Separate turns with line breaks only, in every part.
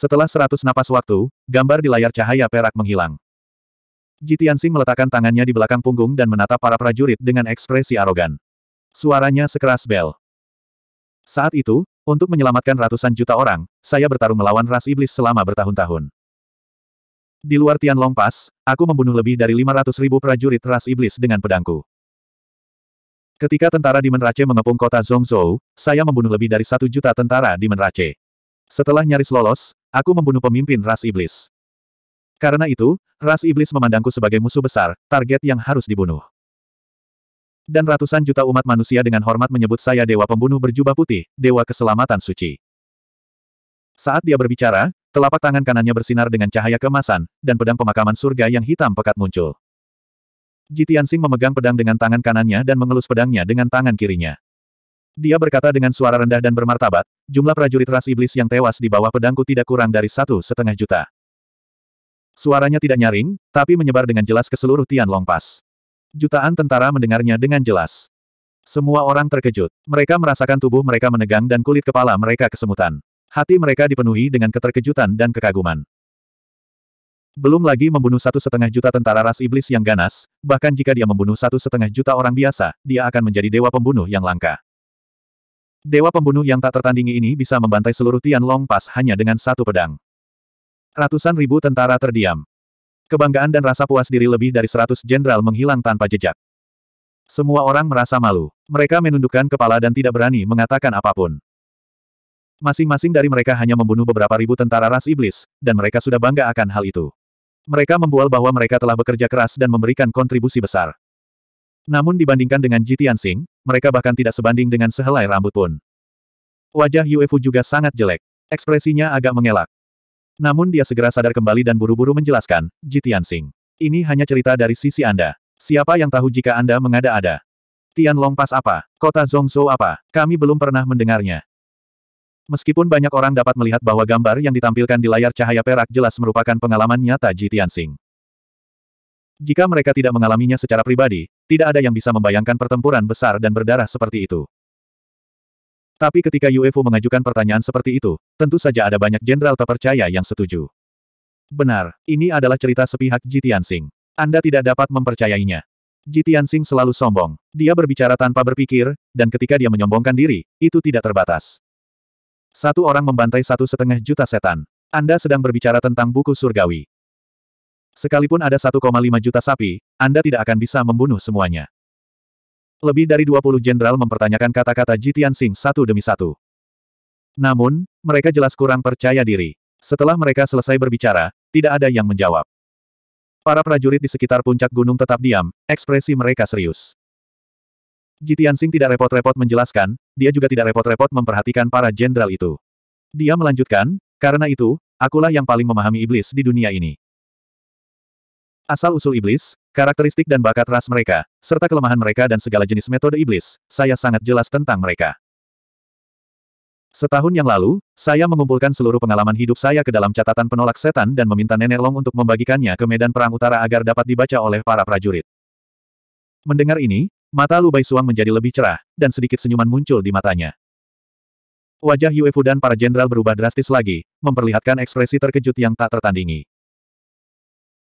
Setelah seratus napas waktu, gambar di layar cahaya perak menghilang. Jitiansing meletakkan tangannya di belakang punggung dan menatap para prajurit dengan ekspresi arogan. Suaranya sekeras bel. Saat itu, untuk menyelamatkan ratusan juta orang, saya bertarung melawan ras iblis selama bertahun-tahun. Di luar Tianlong Pass, aku membunuh lebih dari 500 ribu prajurit ras iblis dengan pedangku. Ketika tentara di Menrace mengepung kota Zhongzhou, saya membunuh lebih dari satu juta tentara di Menrace. Setelah nyaris lolos, aku membunuh pemimpin ras iblis. Karena itu, ras iblis memandangku sebagai musuh besar, target yang harus dibunuh. Dan ratusan juta umat manusia dengan hormat menyebut saya dewa pembunuh berjubah putih, dewa keselamatan suci. Saat dia berbicara, telapak tangan kanannya bersinar dengan cahaya kemasan, dan pedang pemakaman surga yang hitam pekat muncul. Jitian Sing memegang pedang dengan tangan kanannya dan mengelus pedangnya dengan tangan kirinya. Dia berkata dengan suara rendah dan bermartabat, jumlah prajurit ras iblis yang tewas di bawah pedangku tidak kurang dari satu setengah juta. Suaranya tidak nyaring, tapi menyebar dengan jelas ke seluruh Tianlong Pass. Jutaan tentara mendengarnya dengan jelas. Semua orang terkejut. Mereka merasakan tubuh mereka menegang dan kulit kepala mereka kesemutan. Hati mereka dipenuhi dengan keterkejutan dan kekaguman. Belum lagi membunuh satu setengah juta tentara ras iblis yang ganas, bahkan jika dia membunuh satu setengah juta orang biasa, dia akan menjadi dewa pembunuh yang langka. Dewa pembunuh yang tak tertandingi ini bisa membantai seluruh Tian Long Pass hanya dengan satu pedang. Ratusan ribu tentara terdiam. Kebanggaan dan rasa puas diri lebih dari seratus jenderal menghilang tanpa jejak. Semua orang merasa malu. Mereka menundukkan kepala dan tidak berani mengatakan apapun. Masing-masing dari mereka hanya membunuh beberapa ribu tentara ras iblis, dan mereka sudah bangga akan hal itu. Mereka membual bahwa mereka telah bekerja keras dan memberikan kontribusi besar. Namun dibandingkan dengan Ji Tianxing, mereka bahkan tidak sebanding dengan sehelai rambut pun. Wajah Yue juga sangat jelek. Ekspresinya agak mengelak. Namun dia segera sadar kembali dan buru-buru menjelaskan, Ji Tianxing. Ini hanya cerita dari sisi Anda. Siapa yang tahu jika Anda mengada-ada? Tianlong Pas apa? Kota Zhongzhou apa? Kami belum pernah mendengarnya. Meskipun banyak orang dapat melihat bahwa gambar yang ditampilkan di layar cahaya perak jelas merupakan pengalaman nyata Ji Tianxing. Jika mereka tidak mengalaminya secara pribadi, tidak ada yang bisa membayangkan pertempuran besar dan berdarah seperti itu. Tapi ketika UFO mengajukan pertanyaan seperti itu, tentu saja ada banyak jenderal terpercaya yang setuju. Benar, ini adalah cerita sepihak Ji Tianxing. Anda tidak dapat mempercayainya. Ji Tianxing selalu sombong. Dia berbicara tanpa berpikir, dan ketika dia menyombongkan diri, itu tidak terbatas. Satu orang membantai satu setengah juta setan. Anda sedang berbicara tentang buku surgawi. Sekalipun ada 1,5 juta sapi, Anda tidak akan bisa membunuh semuanya. Lebih dari 20 jenderal mempertanyakan kata-kata Jitian Sing satu demi satu. Namun, mereka jelas kurang percaya diri. Setelah mereka selesai berbicara, tidak ada yang menjawab. Para prajurit di sekitar puncak gunung tetap diam, ekspresi mereka serius. Jitian Sing tidak repot-repot menjelaskan, dia juga tidak repot-repot memperhatikan para jenderal itu. Dia melanjutkan, karena itu, akulah yang paling memahami iblis di dunia ini. Asal-usul iblis, karakteristik dan bakat ras mereka, serta kelemahan mereka dan segala jenis metode iblis, saya sangat jelas tentang mereka. Setahun yang lalu, saya mengumpulkan seluruh pengalaman hidup saya ke dalam catatan penolak setan dan meminta Nenek Long untuk membagikannya ke medan perang utara agar dapat dibaca oleh para prajurit. Mendengar ini, mata Lu Suang menjadi lebih cerah, dan sedikit senyuman muncul di matanya. Wajah Yuefu dan para jenderal berubah drastis lagi, memperlihatkan ekspresi terkejut yang tak tertandingi.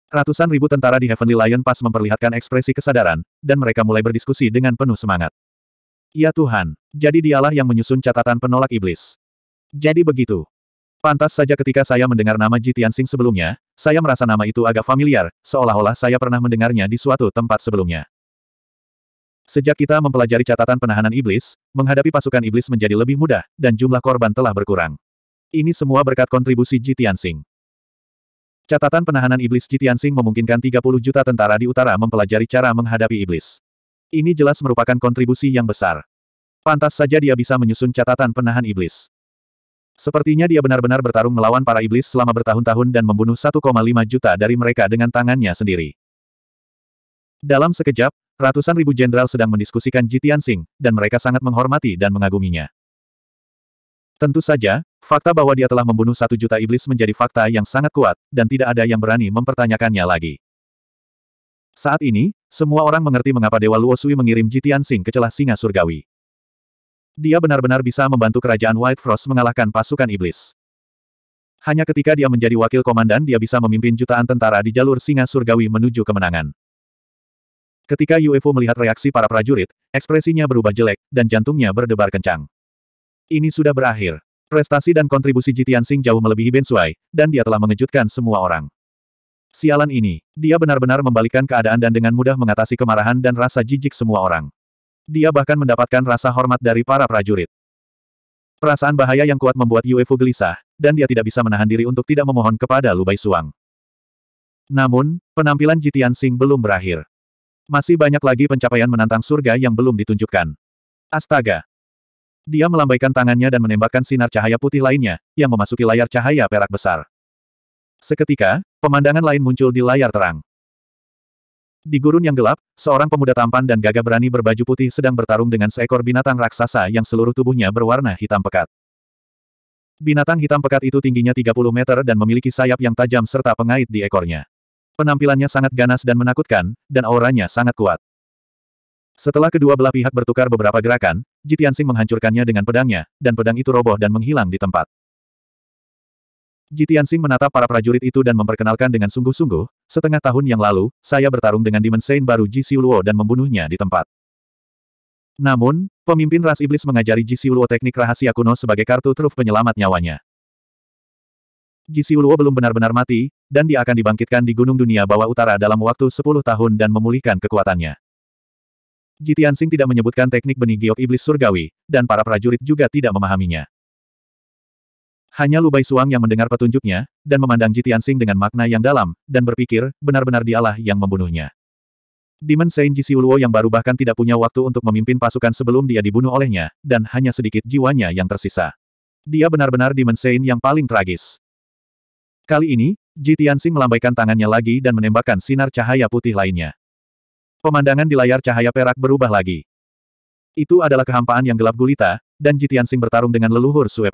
Ratusan ribu tentara di Heavenly Lion Pass memperlihatkan ekspresi kesadaran, dan mereka mulai berdiskusi dengan penuh semangat. Ya Tuhan, jadi dialah yang menyusun catatan penolak iblis. Jadi begitu. Pantas saja ketika saya mendengar nama Jitian Tianxing sebelumnya, saya merasa nama itu agak familiar, seolah-olah saya pernah mendengarnya di suatu tempat sebelumnya. Sejak kita mempelajari catatan penahanan iblis, menghadapi pasukan iblis menjadi lebih mudah, dan jumlah korban telah berkurang. Ini semua berkat kontribusi Jitian Tianxing. Catatan penahanan iblis Jitiansing memungkinkan 30 juta tentara di utara mempelajari cara menghadapi iblis. Ini jelas merupakan kontribusi yang besar. Pantas saja dia bisa menyusun catatan penahan iblis. Sepertinya dia benar-benar bertarung melawan para iblis selama bertahun-tahun dan membunuh 1,5 juta dari mereka dengan tangannya sendiri. Dalam sekejap, ratusan ribu jenderal sedang mendiskusikan Jitiansing, dan mereka sangat menghormati dan mengaguminya. Tentu saja, fakta bahwa dia telah membunuh satu juta iblis menjadi fakta yang sangat kuat, dan tidak ada yang berani mempertanyakannya lagi. Saat ini, semua orang mengerti mengapa Dewa Luosui mengirim Jitian Sing ke celah singa surgawi. Dia benar-benar bisa membantu kerajaan White Frost mengalahkan pasukan iblis. Hanya ketika dia menjadi wakil komandan dia bisa memimpin jutaan tentara di jalur singa surgawi menuju kemenangan. Ketika UFO melihat reaksi para prajurit, ekspresinya berubah jelek, dan jantungnya berdebar kencang. Ini sudah berakhir. Prestasi dan kontribusi Jitian Sing jauh melebihi Ben Suai, dan dia telah mengejutkan semua orang. Sialan ini, dia benar-benar membalikkan keadaan dan dengan mudah mengatasi kemarahan dan rasa jijik semua orang. Dia bahkan mendapatkan rasa hormat dari para prajurit. Perasaan bahaya yang kuat membuat Yuefu gelisah, dan dia tidak bisa menahan diri untuk tidak memohon kepada Lubai Suang. Namun, penampilan Jitian Sing belum berakhir. Masih banyak lagi pencapaian menantang surga yang belum ditunjukkan. Astaga, dia melambaikan tangannya dan menembakkan sinar cahaya putih lainnya, yang memasuki layar cahaya perak besar. Seketika, pemandangan lain muncul di layar terang. Di gurun yang gelap, seorang pemuda tampan dan gagah berani berbaju putih sedang bertarung dengan seekor binatang raksasa yang seluruh tubuhnya berwarna hitam pekat. Binatang hitam pekat itu tingginya 30 meter dan memiliki sayap yang tajam serta pengait di ekornya. Penampilannya sangat ganas dan menakutkan, dan auranya sangat kuat. Setelah kedua belah pihak bertukar beberapa gerakan, Jitiansing menghancurkannya dengan pedangnya, dan pedang itu roboh dan menghilang di tempat. Jitiansing menatap para prajurit itu dan memperkenalkan dengan sungguh-sungguh, setengah tahun yang lalu, saya bertarung dengan Demon Saint baru Ji Siuluo dan membunuhnya di tempat. Namun, pemimpin ras iblis mengajari Ji Siuluo teknik rahasia kuno sebagai kartu truf penyelamat nyawanya. Ji Siuluo belum benar-benar mati, dan dia akan dibangkitkan di Gunung Dunia Bawah Utara dalam waktu 10 tahun dan memulihkan kekuatannya. Jitian Sing tidak menyebutkan teknik benih giok iblis surgawi, dan para prajurit juga tidak memahaminya. Hanya Lubai Suang yang mendengar petunjuknya, dan memandang Jitian Sing dengan makna yang dalam, dan berpikir, benar-benar dialah yang membunuhnya. Demon Saint Jisiuluo yang baru bahkan tidak punya waktu untuk memimpin pasukan sebelum dia dibunuh olehnya, dan hanya sedikit jiwanya yang tersisa. Dia benar-benar Demon Saint yang paling tragis. Kali ini, Jitian Sing melambaikan tangannya lagi dan menembakkan sinar cahaya putih lainnya. Pemandangan di layar cahaya perak berubah lagi. Itu adalah kehampaan yang gelap gulita, dan Jitian Sing bertarung dengan leluhur Sue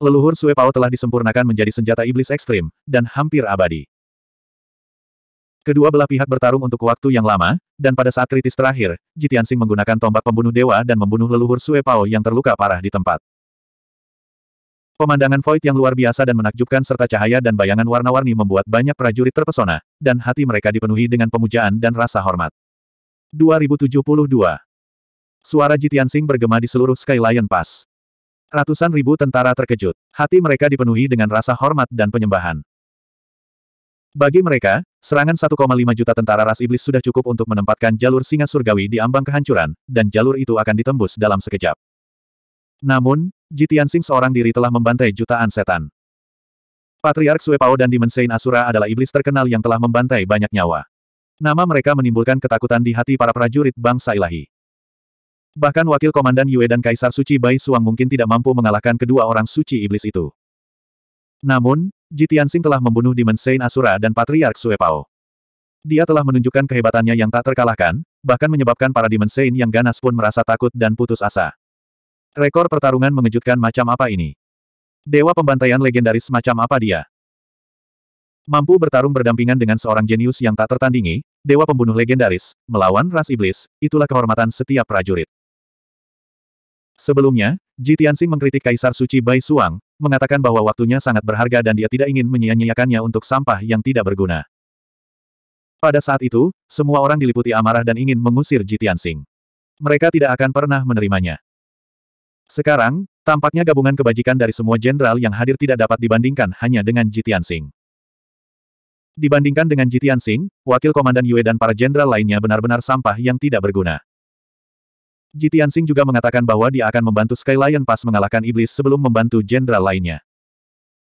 Leluhur Sue telah disempurnakan menjadi senjata iblis ekstrim, dan hampir abadi. Kedua belah pihak bertarung untuk waktu yang lama, dan pada saat kritis terakhir, Jitian Sing menggunakan tombak pembunuh dewa dan membunuh leluhur Sue yang terluka parah di tempat. Pemandangan void yang luar biasa dan menakjubkan serta cahaya dan bayangan warna-warni membuat banyak prajurit terpesona, dan hati mereka dipenuhi dengan pemujaan dan rasa hormat. 2072 Suara Jitian Sing bergema di seluruh Skyline Pass. Ratusan ribu tentara terkejut. Hati mereka dipenuhi dengan rasa hormat dan penyembahan. Bagi mereka, serangan 1,5 juta tentara ras iblis sudah cukup untuk menempatkan jalur singa surgawi di ambang kehancuran, dan jalur itu akan ditembus dalam sekejap. Namun, Ji Tianxing seorang diri telah membantai jutaan setan. Patriark Suepao dan Dimensein Asura adalah iblis terkenal yang telah membantai banyak nyawa. Nama mereka menimbulkan ketakutan di hati para prajurit bangsa ilahi. Bahkan wakil komandan Yue dan Kaisar Suci Bai Suang mungkin tidak mampu mengalahkan kedua orang suci iblis itu. Namun, Ji Tianxing telah membunuh Dimensein Asura dan Patriark Suepao. Dia telah menunjukkan kehebatannya yang tak terkalahkan, bahkan menyebabkan para Dimensein yang ganas pun merasa takut dan putus asa. Rekor pertarungan mengejutkan macam apa ini? Dewa pembantaian legendaris macam apa dia? Mampu bertarung berdampingan dengan seorang jenius yang tak tertandingi, dewa pembunuh legendaris, melawan ras iblis, itulah kehormatan setiap prajurit. Sebelumnya, Ji Tianxing mengkritik Kaisar Suci Bai Suang, mengatakan bahwa waktunya sangat berharga dan dia tidak ingin menyia-nyiakannya untuk sampah yang tidak berguna. Pada saat itu, semua orang diliputi amarah dan ingin mengusir Ji Tianxing. Mereka tidak akan pernah menerimanya. Sekarang, tampaknya gabungan kebajikan dari semua jenderal yang hadir tidak dapat dibandingkan hanya dengan Jitian Singh. Dibandingkan dengan Jitian Singh, wakil komandan Yue dan para jenderal lainnya benar-benar sampah yang tidak berguna. Jitian Singh juga mengatakan bahwa dia akan membantu Skyline Lion pas mengalahkan iblis sebelum membantu jenderal lainnya.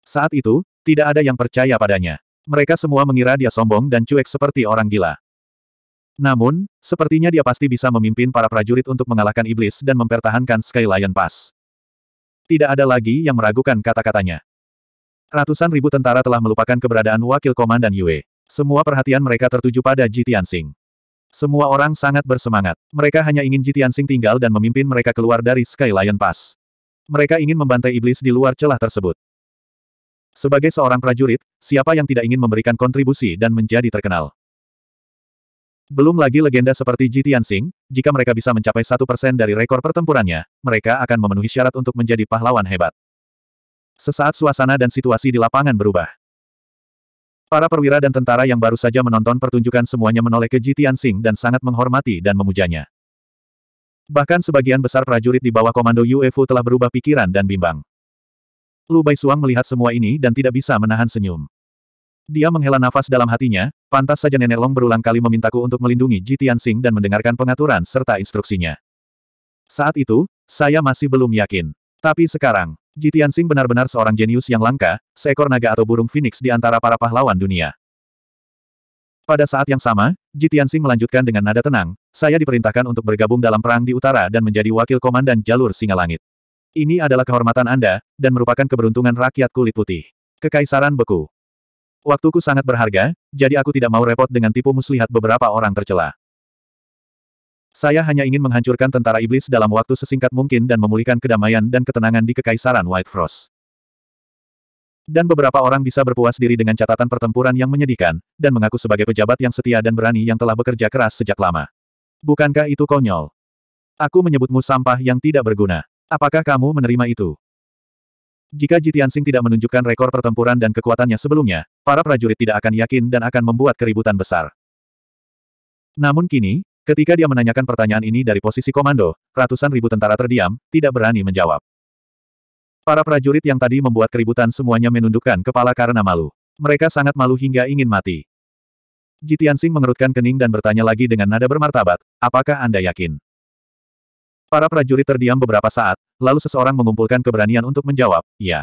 Saat itu, tidak ada yang percaya padanya. Mereka semua mengira dia sombong dan cuek seperti orang gila. Namun, sepertinya dia pasti bisa memimpin para prajurit untuk mengalahkan iblis dan mempertahankan Sky Lion Pass. Tidak ada lagi yang meragukan kata-katanya. Ratusan ribu tentara telah melupakan keberadaan wakil komandan Yue. Semua perhatian mereka tertuju pada Ji Tianxing. Semua orang sangat bersemangat. Mereka hanya ingin Ji Tianxing tinggal dan memimpin mereka keluar dari Sky Lion Pass. Mereka ingin membantai iblis di luar celah tersebut. Sebagai seorang prajurit, siapa yang tidak ingin memberikan kontribusi dan menjadi terkenal? Belum lagi legenda seperti Ji Tianxing, jika mereka bisa mencapai satu persen dari rekor pertempurannya, mereka akan memenuhi syarat untuk menjadi pahlawan hebat. Sesaat suasana dan situasi di lapangan berubah. Para perwira dan tentara yang baru saja menonton pertunjukan semuanya menoleh ke Ji Tianxing dan sangat menghormati dan memujanya. Bahkan sebagian besar prajurit di bawah komando UFO telah berubah pikiran dan bimbang. Lu Bai Suang melihat semua ini dan tidak bisa menahan senyum. Dia menghela nafas dalam hatinya, pantas saja Nenek Long berulang kali memintaku untuk melindungi Ji Tianxing dan mendengarkan pengaturan serta instruksinya. Saat itu, saya masih belum yakin. Tapi sekarang, Ji Tianxing benar-benar seorang jenius yang langka, seekor naga atau burung phoenix di antara para pahlawan dunia. Pada saat yang sama, Ji Tianxing melanjutkan dengan nada tenang, saya diperintahkan untuk bergabung dalam perang di utara dan menjadi wakil komandan jalur Singa Langit. Ini adalah kehormatan Anda, dan merupakan keberuntungan rakyat kulit putih. Kekaisaran beku. Waktuku sangat berharga, jadi aku tidak mau repot dengan tipu muslihat beberapa orang tercela. Saya hanya ingin menghancurkan tentara iblis dalam waktu sesingkat mungkin dan memulihkan kedamaian dan ketenangan di Kekaisaran White Frost. Dan beberapa orang bisa berpuas diri dengan catatan pertempuran yang menyedihkan, dan mengaku sebagai pejabat yang setia dan berani yang telah bekerja keras sejak lama. Bukankah itu konyol? Aku menyebutmu sampah yang tidak berguna. Apakah kamu menerima itu? Jika Jitiansing tidak menunjukkan rekor pertempuran dan kekuatannya sebelumnya, para prajurit tidak akan yakin dan akan membuat keributan besar. Namun kini, ketika dia menanyakan pertanyaan ini dari posisi komando, ratusan ribu tentara terdiam, tidak berani menjawab. Para prajurit yang tadi membuat keributan semuanya menundukkan kepala karena malu. Mereka sangat malu hingga ingin mati. Jitiansing mengerutkan kening dan bertanya lagi dengan nada bermartabat, apakah Anda yakin? Para prajurit terdiam beberapa saat, lalu seseorang mengumpulkan keberanian untuk menjawab, ya.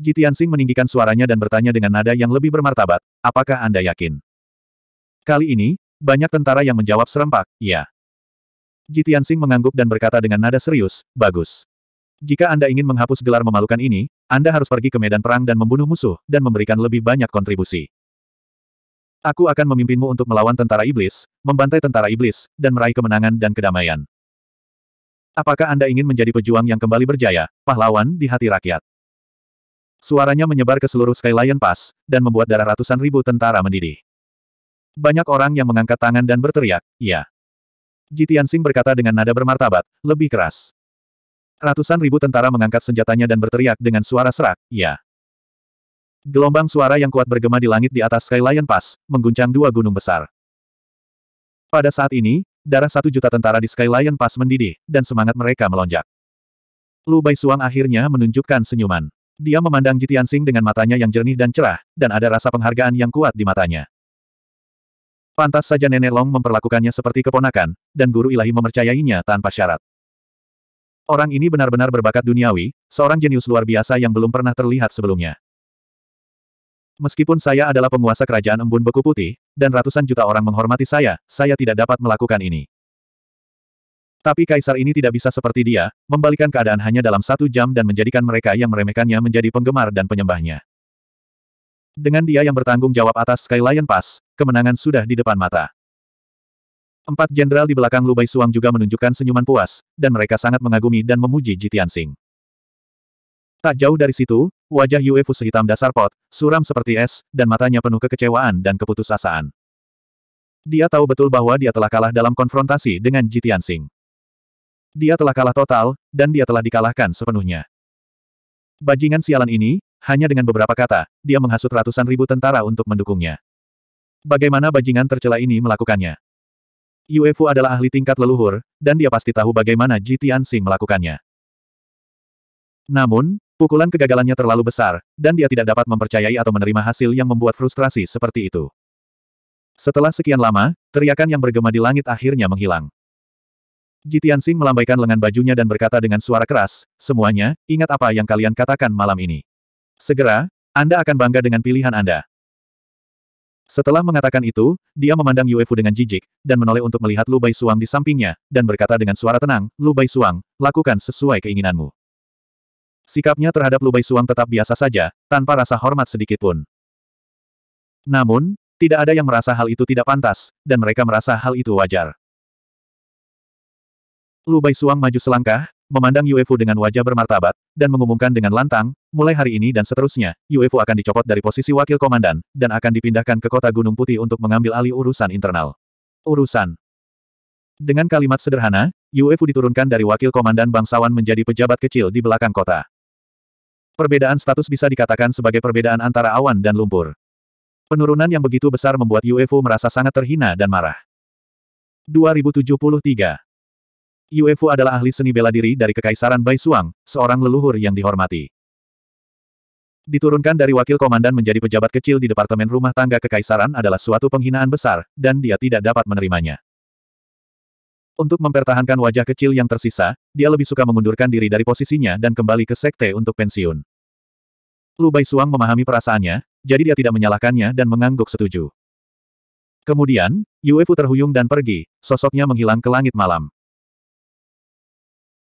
Jitiansing meninggikan suaranya dan bertanya dengan nada yang lebih bermartabat, apakah Anda yakin? Kali ini, banyak tentara yang menjawab serempak, ya. Jitiansing mengangguk dan berkata dengan nada serius, bagus. Jika Anda ingin menghapus gelar memalukan ini, Anda harus pergi ke medan perang dan membunuh musuh, dan memberikan lebih banyak kontribusi. Aku akan memimpinmu untuk melawan tentara iblis, membantai tentara iblis, dan meraih kemenangan dan kedamaian. Apakah Anda ingin menjadi pejuang yang kembali berjaya, pahlawan di hati rakyat? Suaranya menyebar ke seluruh Skyline Pass, dan membuat darah ratusan ribu tentara mendidih. Banyak orang yang mengangkat tangan dan berteriak, ya. Jitian Sing berkata dengan nada bermartabat, lebih keras. Ratusan ribu tentara mengangkat senjatanya dan berteriak dengan suara serak, ya. Gelombang suara yang kuat bergema di langit di atas Skyline Pass, mengguncang dua gunung besar. Pada saat ini, darah satu juta tentara di Sky Lion Pass mendidih, dan semangat mereka melonjak. Lu Bai Suang akhirnya menunjukkan senyuman. Dia memandang Jitian Sing dengan matanya yang jernih dan cerah, dan ada rasa penghargaan yang kuat di matanya. Pantas saja Nenek Long memperlakukannya seperti keponakan, dan guru ilahi memercayainya tanpa syarat. Orang ini benar-benar berbakat duniawi, seorang jenius luar biasa yang belum pernah terlihat sebelumnya. Meskipun saya adalah penguasa kerajaan embun beku putih, dan ratusan juta orang menghormati saya, saya tidak dapat melakukan ini. Tapi kaisar ini tidak bisa seperti dia, membalikan keadaan hanya dalam satu jam dan menjadikan mereka yang meremehkannya menjadi penggemar dan penyembahnya. Dengan dia yang bertanggung jawab atas Sky Lion Pass, kemenangan sudah di depan mata. Empat jenderal di belakang Lubai Suang juga menunjukkan senyuman puas, dan mereka sangat mengagumi dan memuji Jitian Singh. Tak jauh dari situ, wajah Yue Fu sehitam dasar pot, suram seperti es, dan matanya penuh kekecewaan dan keputusasaan. Dia tahu betul bahwa dia telah kalah dalam konfrontasi dengan Jitian Sing. Dia telah kalah total, dan dia telah dikalahkan sepenuhnya. Bajingan sialan ini, hanya dengan beberapa kata, dia menghasut ratusan ribu tentara untuk mendukungnya. Bagaimana bajingan tercela ini melakukannya? UFO adalah ahli tingkat leluhur, dan dia pasti tahu bagaimana Jitian Sing melakukannya. Namun, Pukulan kegagalannya terlalu besar, dan dia tidak dapat mempercayai atau menerima hasil yang membuat frustrasi seperti itu. Setelah sekian lama, teriakan yang bergema di langit akhirnya menghilang. Jitian Sing melambaikan lengan bajunya dan berkata dengan suara keras, semuanya, ingat apa yang kalian katakan malam ini. Segera, Anda akan bangga dengan pilihan Anda. Setelah mengatakan itu, dia memandang Yuefu dengan jijik, dan menoleh untuk melihat Lubai Suang di sampingnya, dan berkata dengan suara tenang, "Lubai Suang, lakukan sesuai keinginanmu. Sikapnya terhadap Lubai Suang tetap biasa saja, tanpa rasa hormat sedikitpun. Namun, tidak ada yang merasa hal itu tidak pantas, dan mereka merasa hal itu wajar. Lubai Suang maju selangkah, memandang UFO dengan wajah bermartabat, dan mengumumkan dengan lantang, mulai hari ini dan seterusnya, UFO akan dicopot dari posisi wakil komandan, dan akan dipindahkan ke kota Gunung Putih untuk mengambil alih urusan internal. Urusan. Dengan kalimat sederhana, UFO diturunkan dari wakil komandan bangsawan menjadi pejabat kecil di belakang kota. Perbedaan status bisa dikatakan sebagai perbedaan antara awan dan lumpur. Penurunan yang begitu besar membuat UFO merasa sangat terhina dan marah. 2073 UFO adalah ahli seni bela diri dari Kekaisaran Bai Suang, seorang leluhur yang dihormati. Diturunkan dari wakil komandan menjadi pejabat kecil di Departemen Rumah Tangga Kekaisaran adalah suatu penghinaan besar, dan dia tidak dapat menerimanya. Untuk mempertahankan wajah kecil yang tersisa, dia lebih suka mengundurkan diri dari posisinya dan kembali ke sekte untuk pensiun. Lu Bai Suang memahami perasaannya, jadi dia tidak menyalahkannya dan mengangguk setuju. Kemudian, Yue terhuyung dan pergi, sosoknya menghilang ke langit malam.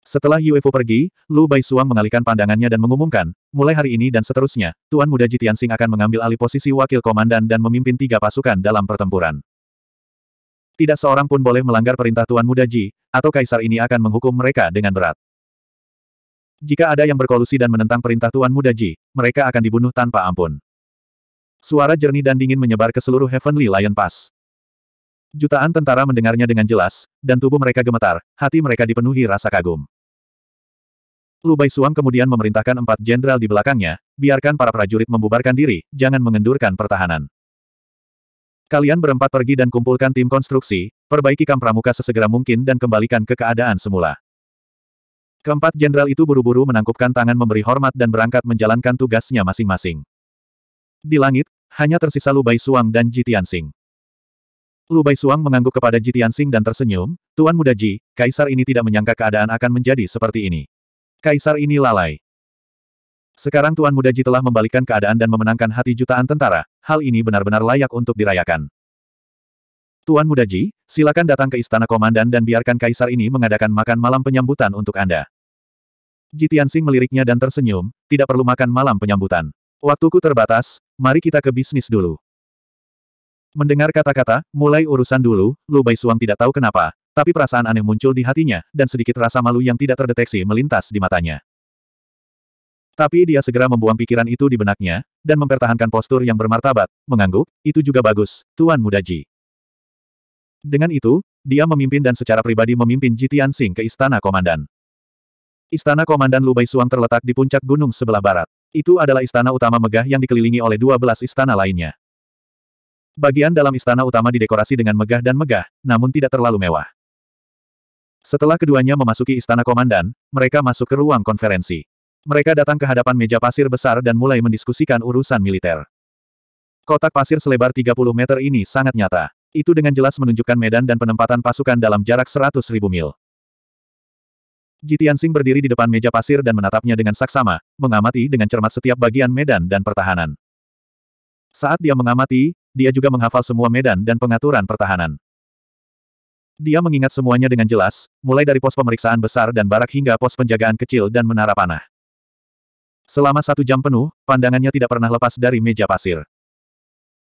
Setelah Yue pergi, Lu Bai Suang mengalihkan pandangannya dan mengumumkan, mulai hari ini dan seterusnya, Tuan Muda Jitian Sing akan mengambil alih posisi wakil komandan dan memimpin tiga pasukan dalam pertempuran. Tidak seorang pun boleh melanggar perintah Tuan Muda Ji, atau Kaisar ini akan menghukum mereka dengan berat. Jika ada yang berkolusi dan menentang perintah Tuan Muda Ji, mereka akan dibunuh tanpa ampun. Suara jernih dan dingin menyebar ke seluruh Heavenly Lion Pass. Jutaan tentara mendengarnya dengan jelas, dan tubuh mereka gemetar, hati mereka dipenuhi rasa kagum. Lubai Suang kemudian memerintahkan empat jenderal di belakangnya, biarkan para prajurit membubarkan diri, jangan mengendurkan pertahanan. Kalian berempat pergi dan kumpulkan tim konstruksi, perbaiki kamp pramuka sesegera mungkin dan kembalikan ke keadaan semula. Keempat jenderal itu buru-buru menangkupkan tangan memberi hormat dan berangkat menjalankan tugasnya masing-masing. Di langit, hanya tersisa Lubai Suang dan Jitian Sing. Lubai Suang mengangguk kepada Jitian Sing dan tersenyum, Tuan Muda Ji, Kaisar ini tidak menyangka keadaan akan menjadi seperti ini. Kaisar ini lalai. Sekarang Tuan Muda Ji telah membalikkan keadaan dan memenangkan hati jutaan tentara, hal ini benar-benar layak untuk dirayakan. Tuan Muda Ji, silakan datang ke Istana Komandan dan biarkan Kaisar ini mengadakan makan malam penyambutan untuk Anda. Ji Tianxing meliriknya dan tersenyum, tidak perlu makan malam penyambutan. Waktuku terbatas, mari kita ke bisnis dulu. Mendengar kata-kata, mulai urusan dulu, Lu Bai Suang tidak tahu kenapa, tapi perasaan aneh muncul di hatinya, dan sedikit rasa malu yang tidak terdeteksi melintas di matanya. Tapi dia segera membuang pikiran itu di benaknya, dan mempertahankan postur yang bermartabat, mengangguk, itu juga bagus, Tuan Muda Ji. Dengan itu, dia memimpin dan secara pribadi memimpin Ji Tianxing ke Istana Komandan. Istana Komandan Lubai Suang terletak di puncak gunung sebelah barat. Itu adalah istana utama megah yang dikelilingi oleh 12 istana lainnya. Bagian dalam istana utama didekorasi dengan megah dan megah, namun tidak terlalu mewah. Setelah keduanya memasuki istana komandan, mereka masuk ke ruang konferensi. Mereka datang ke hadapan meja pasir besar dan mulai mendiskusikan urusan militer. Kotak pasir selebar 30 meter ini sangat nyata. Itu dengan jelas menunjukkan medan dan penempatan pasukan dalam jarak 100 ribu mil. Jitian Sing berdiri di depan meja pasir dan menatapnya dengan saksama, mengamati dengan cermat setiap bagian medan dan pertahanan. Saat dia mengamati, dia juga menghafal semua medan dan pengaturan pertahanan. Dia mengingat semuanya dengan jelas, mulai dari pos pemeriksaan besar dan barak hingga pos penjagaan kecil dan menara panah. Selama satu jam penuh, pandangannya tidak pernah lepas dari meja pasir.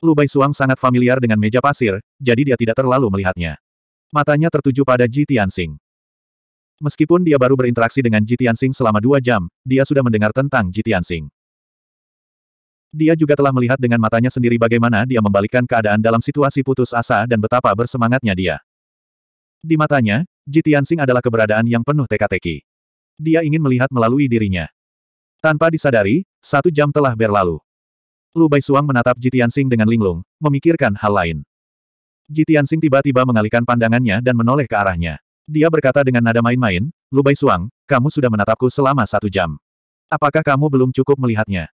Lubai Suang sangat familiar dengan meja pasir, jadi dia tidak terlalu melihatnya. Matanya tertuju pada Ji Tianxing. Meskipun dia baru berinteraksi dengan Ji Tianxing selama dua jam, dia sudah mendengar tentang Ji Tianxing. Dia juga telah melihat dengan matanya sendiri bagaimana dia membalikkan keadaan dalam situasi putus asa dan betapa bersemangatnya dia. Di matanya, Ji Tianxing adalah keberadaan yang penuh teka-teki. Dia ingin melihat melalui dirinya. Tanpa disadari, satu jam telah berlalu. Lu Suang menatap Sing dengan linglung, memikirkan hal lain. Sing tiba-tiba mengalihkan pandangannya dan menoleh ke arahnya. Dia berkata dengan nada main-main, Lu Suang, kamu sudah menatapku selama satu jam. Apakah kamu belum cukup melihatnya?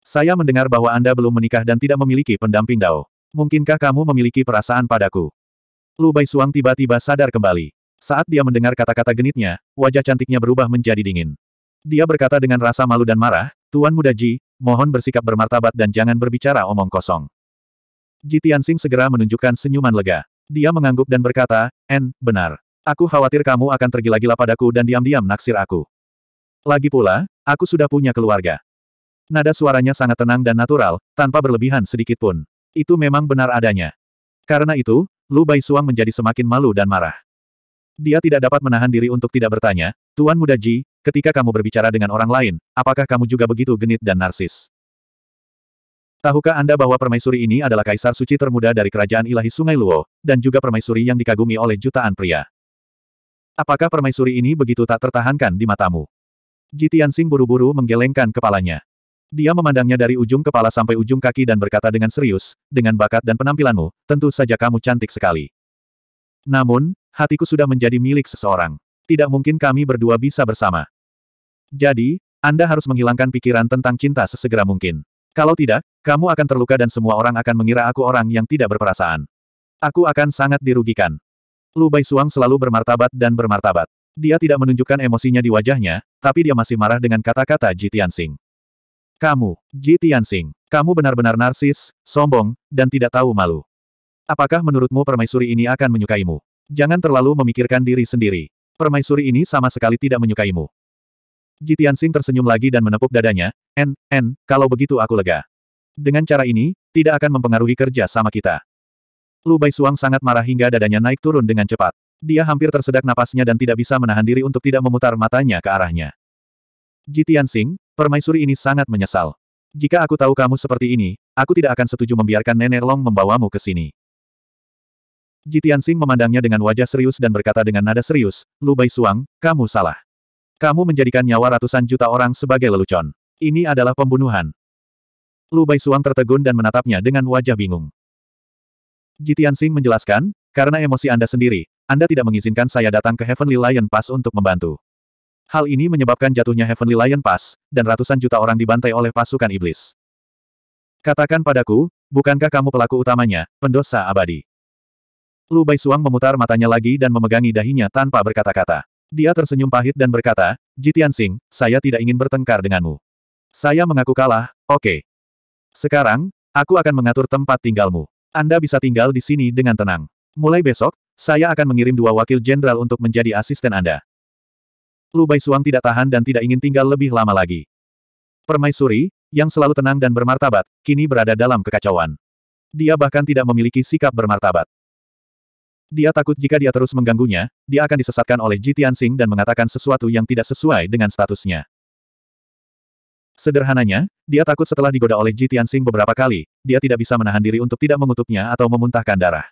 Saya mendengar bahwa Anda belum menikah dan tidak memiliki pendamping Dao. Mungkinkah kamu memiliki perasaan padaku? Lu Suang tiba-tiba sadar kembali. Saat dia mendengar kata-kata genitnya, wajah cantiknya berubah menjadi dingin. Dia berkata dengan rasa malu dan marah, Tuan Muda Ji, mohon bersikap bermartabat dan jangan berbicara omong kosong. Ji Tianxing segera menunjukkan senyuman lega. Dia mengangguk dan berkata, En, benar. Aku khawatir kamu akan tergila-gila padaku dan diam-diam naksir aku. Lagi pula, aku sudah punya keluarga. Nada suaranya sangat tenang dan natural, tanpa berlebihan sedikit pun. Itu memang benar adanya. Karena itu, Lu Bai Suang menjadi semakin malu dan marah. Dia tidak dapat menahan diri untuk tidak bertanya, Tuan Muda Ji, Ketika kamu berbicara dengan orang lain, apakah kamu juga begitu genit dan narsis? Tahukah Anda bahwa permaisuri ini adalah kaisar suci termuda dari kerajaan ilahi Sungai Luo, dan juga permaisuri yang dikagumi oleh jutaan pria? Apakah permaisuri ini begitu tak tertahankan di matamu? Jitian Sing buru-buru menggelengkan kepalanya. Dia memandangnya dari ujung kepala sampai ujung kaki dan berkata dengan serius, dengan bakat dan penampilanmu, tentu saja kamu cantik sekali. Namun, hatiku sudah menjadi milik seseorang. Tidak mungkin kami berdua bisa bersama. Jadi, Anda harus menghilangkan pikiran tentang cinta sesegera mungkin. Kalau tidak, kamu akan terluka dan semua orang akan mengira aku orang yang tidak berperasaan. Aku akan sangat dirugikan. Lu Bai Suang selalu bermartabat dan bermartabat. Dia tidak menunjukkan emosinya di wajahnya, tapi dia masih marah dengan kata-kata Ji Tianxing. Kamu, Ji Tianxing, kamu benar-benar narsis, sombong, dan tidak tahu malu. Apakah menurutmu permaisuri ini akan menyukaimu? Jangan terlalu memikirkan diri sendiri. Permaisuri ini sama sekali tidak menyukaimu. Jitian Sing tersenyum lagi dan menepuk dadanya, N, N, kalau begitu aku lega. Dengan cara ini, tidak akan mempengaruhi kerja sama kita. Lu Bai Suang sangat marah hingga dadanya naik turun dengan cepat. Dia hampir tersedak napasnya dan tidak bisa menahan diri untuk tidak memutar matanya ke arahnya. Jitian Sing, permaisuri ini sangat menyesal. Jika aku tahu kamu seperti ini, aku tidak akan setuju membiarkan Nenek Long membawamu ke sini. Jitian Sing memandangnya dengan wajah serius dan berkata dengan nada serius, Lu Bai Suang, kamu salah. Kamu menjadikan nyawa ratusan juta orang sebagai lelucon. Ini adalah pembunuhan. Lu Bai Suang tertegun dan menatapnya dengan wajah bingung. Jitian Sing menjelaskan, karena emosi Anda sendiri, Anda tidak mengizinkan saya datang ke Heavenly Lion Pass untuk membantu. Hal ini menyebabkan jatuhnya Heavenly Lion Pass, dan ratusan juta orang dibantai oleh pasukan iblis. Katakan padaku, bukankah kamu pelaku utamanya, pendosa abadi? Lu Bai Suang memutar matanya lagi dan memegangi dahinya tanpa berkata-kata. Dia tersenyum pahit dan berkata, Jitian Sing, saya tidak ingin bertengkar denganmu. Saya mengaku kalah, oke. Okay. Sekarang, aku akan mengatur tempat tinggalmu. Anda bisa tinggal di sini dengan tenang. Mulai besok, saya akan mengirim dua wakil jenderal untuk menjadi asisten Anda. Lu Bai Suang tidak tahan dan tidak ingin tinggal lebih lama lagi. Permaisuri, yang selalu tenang dan bermartabat, kini berada dalam kekacauan. Dia bahkan tidak memiliki sikap bermartabat. Dia takut jika dia terus mengganggunya, dia akan disesatkan oleh Ji Tianxing dan mengatakan sesuatu yang tidak sesuai dengan statusnya. Sederhananya, dia takut setelah digoda oleh Ji Tianxing beberapa kali, dia tidak bisa menahan diri untuk tidak mengutuknya atau memuntahkan darah.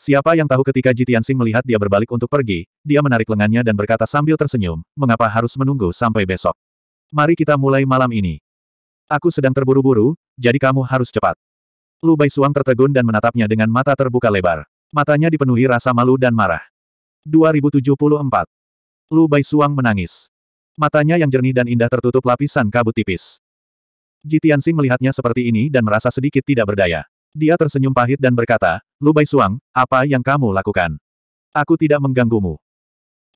Siapa yang tahu ketika Ji Tianxing melihat dia berbalik untuk pergi, dia menarik lengannya dan berkata sambil tersenyum, mengapa harus menunggu sampai besok? Mari kita mulai malam ini. Aku sedang terburu-buru, jadi kamu harus cepat. Lu Bai Suang tertegun dan menatapnya dengan mata terbuka lebar. Matanya dipenuhi rasa malu dan marah. 2074. Lu Bai Suang menangis. Matanya yang jernih dan indah tertutup lapisan kabut tipis. Jitiansing melihatnya seperti ini dan merasa sedikit tidak berdaya. Dia tersenyum pahit dan berkata, Lu Bai Suang, apa yang kamu lakukan? Aku tidak mengganggumu.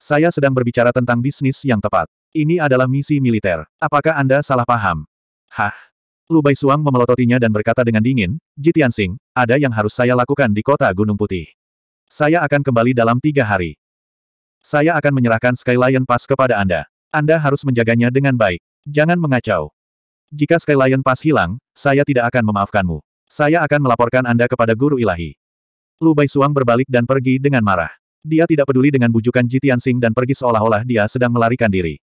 Saya sedang berbicara tentang bisnis yang tepat. Ini adalah misi militer. Apakah Anda salah paham? Hah? Lu Bai Suang memelototinya dan berkata dengan dingin, Jitian Sing, ada yang harus saya lakukan di kota Gunung Putih. Saya akan kembali dalam tiga hari. Saya akan menyerahkan Sky Lion Pass kepada Anda. Anda harus menjaganya dengan baik. Jangan mengacau. Jika Sky Lion Pass hilang, saya tidak akan memaafkanmu. Saya akan melaporkan Anda kepada Guru Ilahi. Lu Bai Suang berbalik dan pergi dengan marah. Dia tidak peduli dengan bujukan Jitian Sing dan pergi seolah-olah dia sedang melarikan diri.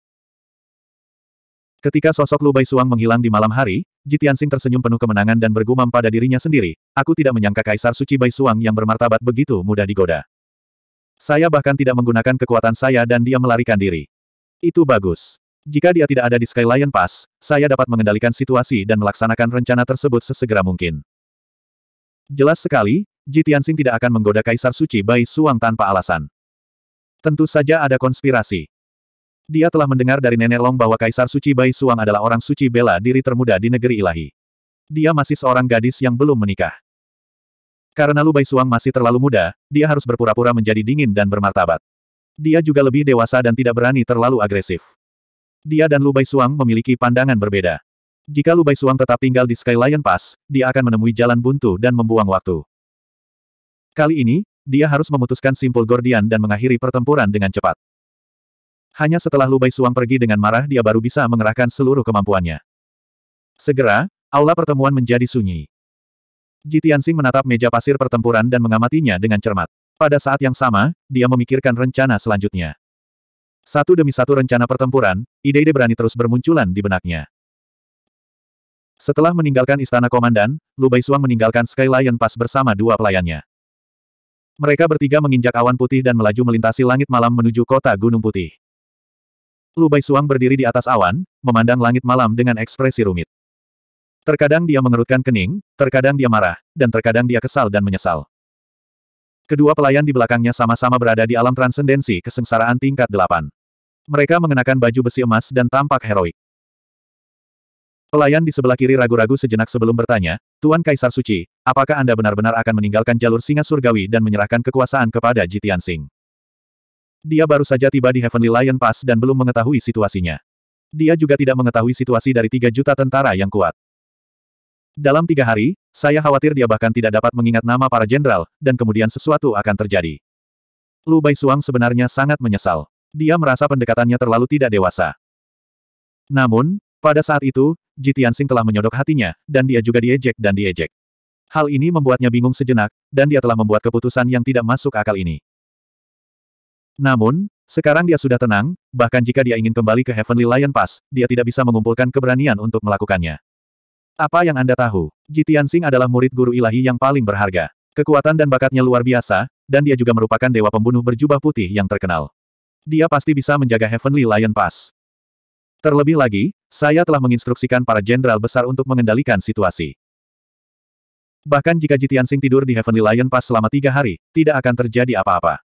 Ketika sosok Lu Bai Suang menghilang di malam hari, Jitiansing tersenyum penuh kemenangan dan bergumam pada dirinya sendiri, aku tidak menyangka Kaisar Suci Bai Suang yang bermartabat begitu mudah digoda. Saya bahkan tidak menggunakan kekuatan saya dan dia melarikan diri. Itu bagus. Jika dia tidak ada di Sky Lion Pass, saya dapat mengendalikan situasi dan melaksanakan rencana tersebut sesegera mungkin. Jelas sekali, Jitiansing tidak akan menggoda Kaisar Suci Bai Suang tanpa alasan. Tentu saja ada konspirasi. Dia telah mendengar dari Nenek Long bahwa Kaisar Suci Bai Suang adalah orang suci bela diri termuda di negeri ilahi. Dia masih seorang gadis yang belum menikah. Karena Lu Bai Suang masih terlalu muda, dia harus berpura-pura menjadi dingin dan bermartabat. Dia juga lebih dewasa dan tidak berani terlalu agresif. Dia dan Lu Bai Suang memiliki pandangan berbeda. Jika Lu Bai Suang tetap tinggal di Sky Lion Pass, dia akan menemui jalan buntu dan membuang waktu. Kali ini, dia harus memutuskan simpul Gordian dan mengakhiri pertempuran dengan cepat. Hanya setelah Lubai Suang pergi dengan marah dia baru bisa mengerahkan seluruh kemampuannya. Segera, aula pertemuan menjadi sunyi. Jitiansing menatap meja pasir pertempuran dan mengamatinya dengan cermat. Pada saat yang sama, dia memikirkan rencana selanjutnya. Satu demi satu rencana pertempuran, ide-ide berani terus bermunculan di benaknya. Setelah meninggalkan istana komandan, Lubai Suang meninggalkan Sky Lion Pass bersama dua pelayannya. Mereka bertiga menginjak awan putih dan melaju melintasi langit malam menuju kota Gunung Putih. Lu Suang berdiri di atas awan, memandang langit malam dengan ekspresi rumit. Terkadang dia mengerutkan kening, terkadang dia marah, dan terkadang dia kesal dan menyesal. Kedua pelayan di belakangnya sama-sama berada di alam transendensi kesengsaraan tingkat delapan. Mereka mengenakan baju besi emas dan tampak heroik. Pelayan di sebelah kiri ragu-ragu sejenak sebelum bertanya, Tuan Kaisar Suci, apakah Anda benar-benar akan meninggalkan jalur singa surgawi dan menyerahkan kekuasaan kepada Jitian Singh? Dia baru saja tiba di Heavenly Lion Pass dan belum mengetahui situasinya. Dia juga tidak mengetahui situasi dari tiga juta tentara yang kuat. Dalam tiga hari, saya khawatir dia bahkan tidak dapat mengingat nama para jenderal, dan kemudian sesuatu akan terjadi. Lu Bai Suang sebenarnya sangat menyesal. Dia merasa pendekatannya terlalu tidak dewasa. Namun, pada saat itu, Jitian Sing telah menyodok hatinya, dan dia juga diejek dan diejek. Hal ini membuatnya bingung sejenak, dan dia telah membuat keputusan yang tidak masuk akal ini. Namun, sekarang dia sudah tenang, bahkan jika dia ingin kembali ke Heavenly Lion Pass, dia tidak bisa mengumpulkan keberanian untuk melakukannya. Apa yang Anda tahu? Jitian Singh adalah murid guru ilahi yang paling berharga. Kekuatan dan bakatnya luar biasa, dan dia juga merupakan dewa pembunuh berjubah putih yang terkenal. Dia pasti bisa menjaga Heavenly Lion Pass. Terlebih lagi, saya telah menginstruksikan para jenderal besar untuk mengendalikan situasi. Bahkan jika Jitian Singh tidur di Heavenly Lion Pass selama tiga hari, tidak akan terjadi apa-apa.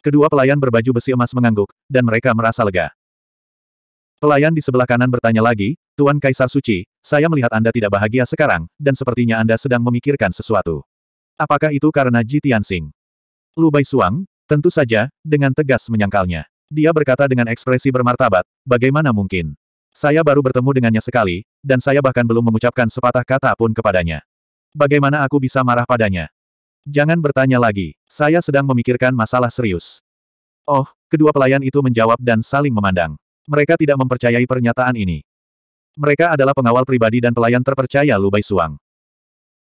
Kedua pelayan berbaju besi emas mengangguk, dan mereka merasa lega. Pelayan di sebelah kanan bertanya lagi, Tuan Kaisar Suci, saya melihat Anda tidak bahagia sekarang, dan sepertinya Anda sedang memikirkan sesuatu. Apakah itu karena Ji Tianxing? Lu Bai Suang, tentu saja, dengan tegas menyangkalnya. Dia berkata dengan ekspresi bermartabat, bagaimana mungkin? Saya baru bertemu dengannya sekali, dan saya bahkan belum mengucapkan sepatah kata pun kepadanya. Bagaimana aku bisa marah padanya? Jangan bertanya lagi, saya sedang memikirkan masalah serius. Oh, kedua pelayan itu menjawab dan saling memandang. Mereka tidak mempercayai pernyataan ini. Mereka adalah pengawal pribadi dan pelayan terpercaya Lubai Suang.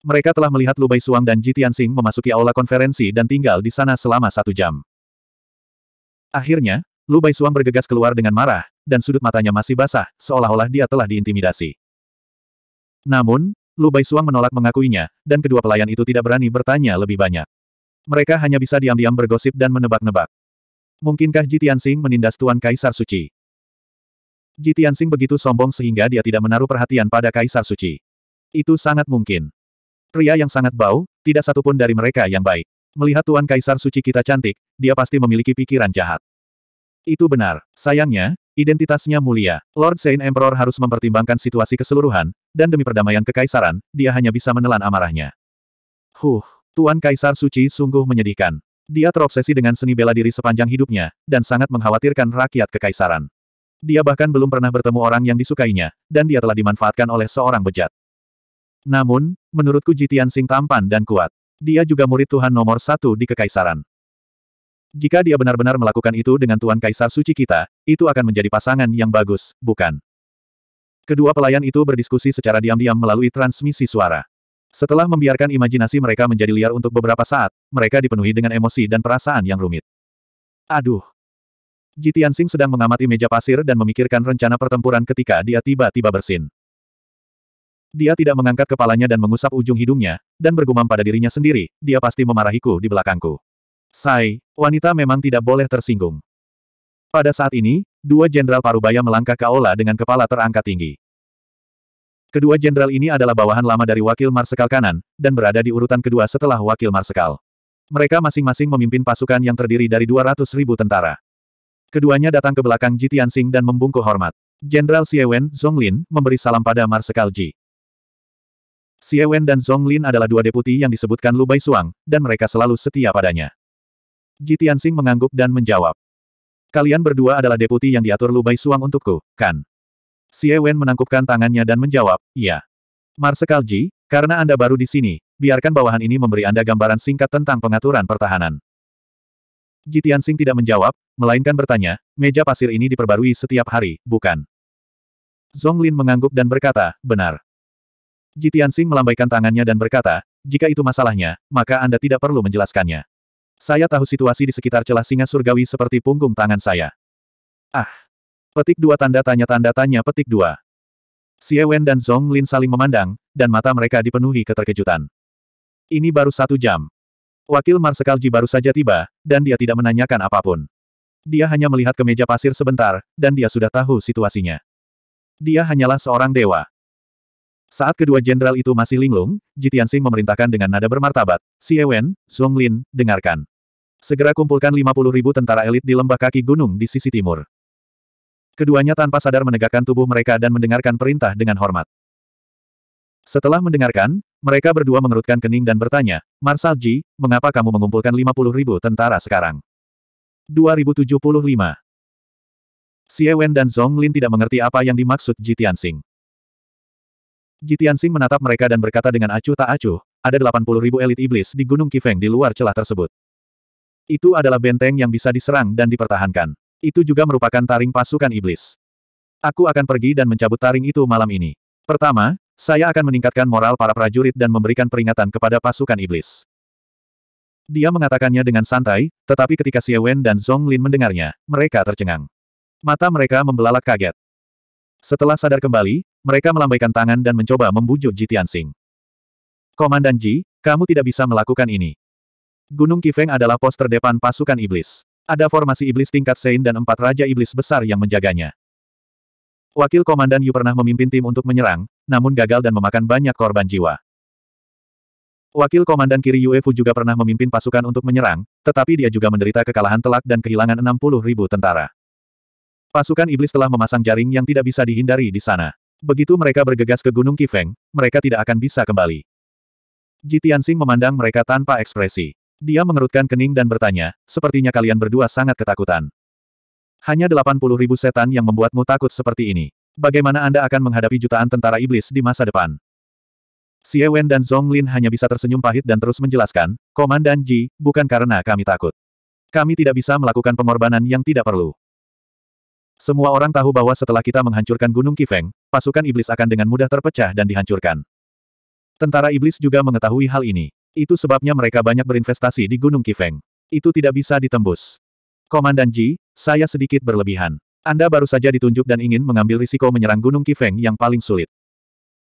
Mereka telah melihat Lubai Suang dan Jitian Sing memasuki aula konferensi dan tinggal di sana selama satu jam. Akhirnya, Lubai Suang bergegas keluar dengan marah, dan sudut matanya masih basah, seolah-olah dia telah diintimidasi. Namun, Lu Suang menolak mengakuinya, dan kedua pelayan itu tidak berani bertanya lebih banyak. Mereka hanya bisa diam-diam bergosip dan menebak-nebak. Mungkinkah Tianxing menindas Tuan Kaisar Suci? Tianxing begitu sombong sehingga dia tidak menaruh perhatian pada Kaisar Suci. Itu sangat mungkin. Pria yang sangat bau, tidak satupun dari mereka yang baik. Melihat Tuan Kaisar Suci kita cantik, dia pasti memiliki pikiran jahat. Itu benar. Sayangnya, Identitasnya mulia. Lord Saint Emperor harus mempertimbangkan situasi keseluruhan, dan demi perdamaian kekaisaran, dia hanya bisa menelan amarahnya. Huh, Tuan Kaisar Suci sungguh menyedihkan. Dia terobsesi dengan seni bela diri sepanjang hidupnya, dan sangat mengkhawatirkan rakyat kekaisaran. Dia bahkan belum pernah bertemu orang yang disukainya, dan dia telah dimanfaatkan oleh seorang bejat. Namun, menurutku Jitian Sing tampan dan kuat. Dia juga murid Tuhan nomor satu di kekaisaran. Jika dia benar-benar melakukan itu dengan Tuan Kaisar Suci kita, itu akan menjadi pasangan yang bagus, bukan? Kedua pelayan itu berdiskusi secara diam-diam melalui transmisi suara. Setelah membiarkan imajinasi mereka menjadi liar untuk beberapa saat, mereka dipenuhi dengan emosi dan perasaan yang rumit. Aduh! Jitian Sing sedang mengamati meja pasir dan memikirkan rencana pertempuran ketika dia tiba-tiba bersin. Dia tidak mengangkat kepalanya dan mengusap ujung hidungnya, dan bergumam pada dirinya sendiri, dia pasti memarahiku di belakangku. Sai, wanita memang tidak boleh tersinggung. Pada saat ini, dua jenderal parubaya melangkah ke aula dengan kepala terangkat tinggi. Kedua jenderal ini adalah bawahan lama dari wakil marsekal kanan, dan berada di urutan kedua setelah wakil marsekal. Mereka masing-masing memimpin pasukan yang terdiri dari 200 ribu tentara. Keduanya datang ke belakang Ji Tianxing dan membungkuk hormat. Jenderal Xie Zhong Lin, memberi salam pada Marsekal Ji. Xie Wen dan Lin adalah dua deputi yang disebutkan Lubai Suang, dan mereka selalu setia padanya. Ji Tianxing mengangguk dan menjawab. Kalian berdua adalah deputi yang diatur Lu Bai Suang untukku, kan? Xie Wen menangkupkan tangannya dan menjawab, iya. Marsekal Ji, karena Anda baru di sini, biarkan bawahan ini memberi Anda gambaran singkat tentang pengaturan pertahanan. Ji Tianxing tidak menjawab, melainkan bertanya, meja pasir ini diperbarui setiap hari, bukan? Zonglin mengangguk dan berkata, benar. Ji Tianxing melambaikan tangannya dan berkata, jika itu masalahnya, maka Anda tidak perlu menjelaskannya. Saya tahu situasi di sekitar celah singa surgawi seperti punggung tangan saya. Ah! Petik dua tanda tanya tanda tanya petik dua. Xie Wen dan Zhong Lin saling memandang, dan mata mereka dipenuhi keterkejutan. Ini baru satu jam. Wakil Marsekal Ji baru saja tiba, dan dia tidak menanyakan apapun. Dia hanya melihat ke meja pasir sebentar, dan dia sudah tahu situasinya. Dia hanyalah seorang dewa. Saat kedua jenderal itu masih linglung, Jitiansing memerintahkan dengan nada bermartabat, Xie Wen, Zhong Lin, dengarkan. Segera kumpulkan 50 ribu tentara elit di lembah kaki gunung di sisi timur. Keduanya tanpa sadar menegakkan tubuh mereka dan mendengarkan perintah dengan hormat. Setelah mendengarkan, mereka berdua mengerutkan kening dan bertanya, Marsal Ji, mengapa kamu mengumpulkan 50 ribu tentara sekarang? 2075 Xie Wen dan Zhong Lin tidak mengerti apa yang dimaksud Ji Tianxing. Ji Tianxing menatap mereka dan berkata dengan acuh tak acuh, ada 80 ribu elit iblis di Gunung Kifeng di luar celah tersebut. Itu adalah benteng yang bisa diserang dan dipertahankan. Itu juga merupakan taring pasukan iblis. Aku akan pergi dan mencabut taring itu malam ini. Pertama, saya akan meningkatkan moral para prajurit dan memberikan peringatan kepada pasukan iblis. Dia mengatakannya dengan santai, tetapi ketika Xie Wen dan Zhong Lin mendengarnya, mereka tercengang. Mata mereka membelalak kaget. Setelah sadar kembali, mereka melambaikan tangan dan mencoba membujuk Ji Tianxing. Komandan Ji, kamu tidak bisa melakukan ini. Gunung Kifeng adalah pos terdepan pasukan iblis. Ada formasi iblis tingkat Sein dan empat raja iblis besar yang menjaganya. Wakil Komandan Yu pernah memimpin tim untuk menyerang, namun gagal dan memakan banyak korban jiwa. Wakil Komandan Kiri Yuefu juga pernah memimpin pasukan untuk menyerang, tetapi dia juga menderita kekalahan telak dan kehilangan 60 ribu tentara. Pasukan iblis telah memasang jaring yang tidak bisa dihindari di sana. Begitu mereka bergegas ke Gunung Kifeng, mereka tidak akan bisa kembali. Jitiansing memandang mereka tanpa ekspresi. Dia mengerutkan kening dan bertanya, sepertinya kalian berdua sangat ketakutan. Hanya 80 ribu setan yang membuatmu takut seperti ini. Bagaimana Anda akan menghadapi jutaan tentara iblis di masa depan? Xie Wen dan Zhong Lin hanya bisa tersenyum pahit dan terus menjelaskan, Komandan Ji, bukan karena kami takut. Kami tidak bisa melakukan pengorbanan yang tidak perlu. Semua orang tahu bahwa setelah kita menghancurkan Gunung Kifeng, pasukan iblis akan dengan mudah terpecah dan dihancurkan. Tentara iblis juga mengetahui hal ini. Itu sebabnya mereka banyak berinvestasi di Gunung Kifeng. Itu tidak bisa ditembus. Komandan Ji, saya sedikit berlebihan. Anda baru saja ditunjuk dan ingin mengambil risiko menyerang Gunung Kifeng yang paling sulit.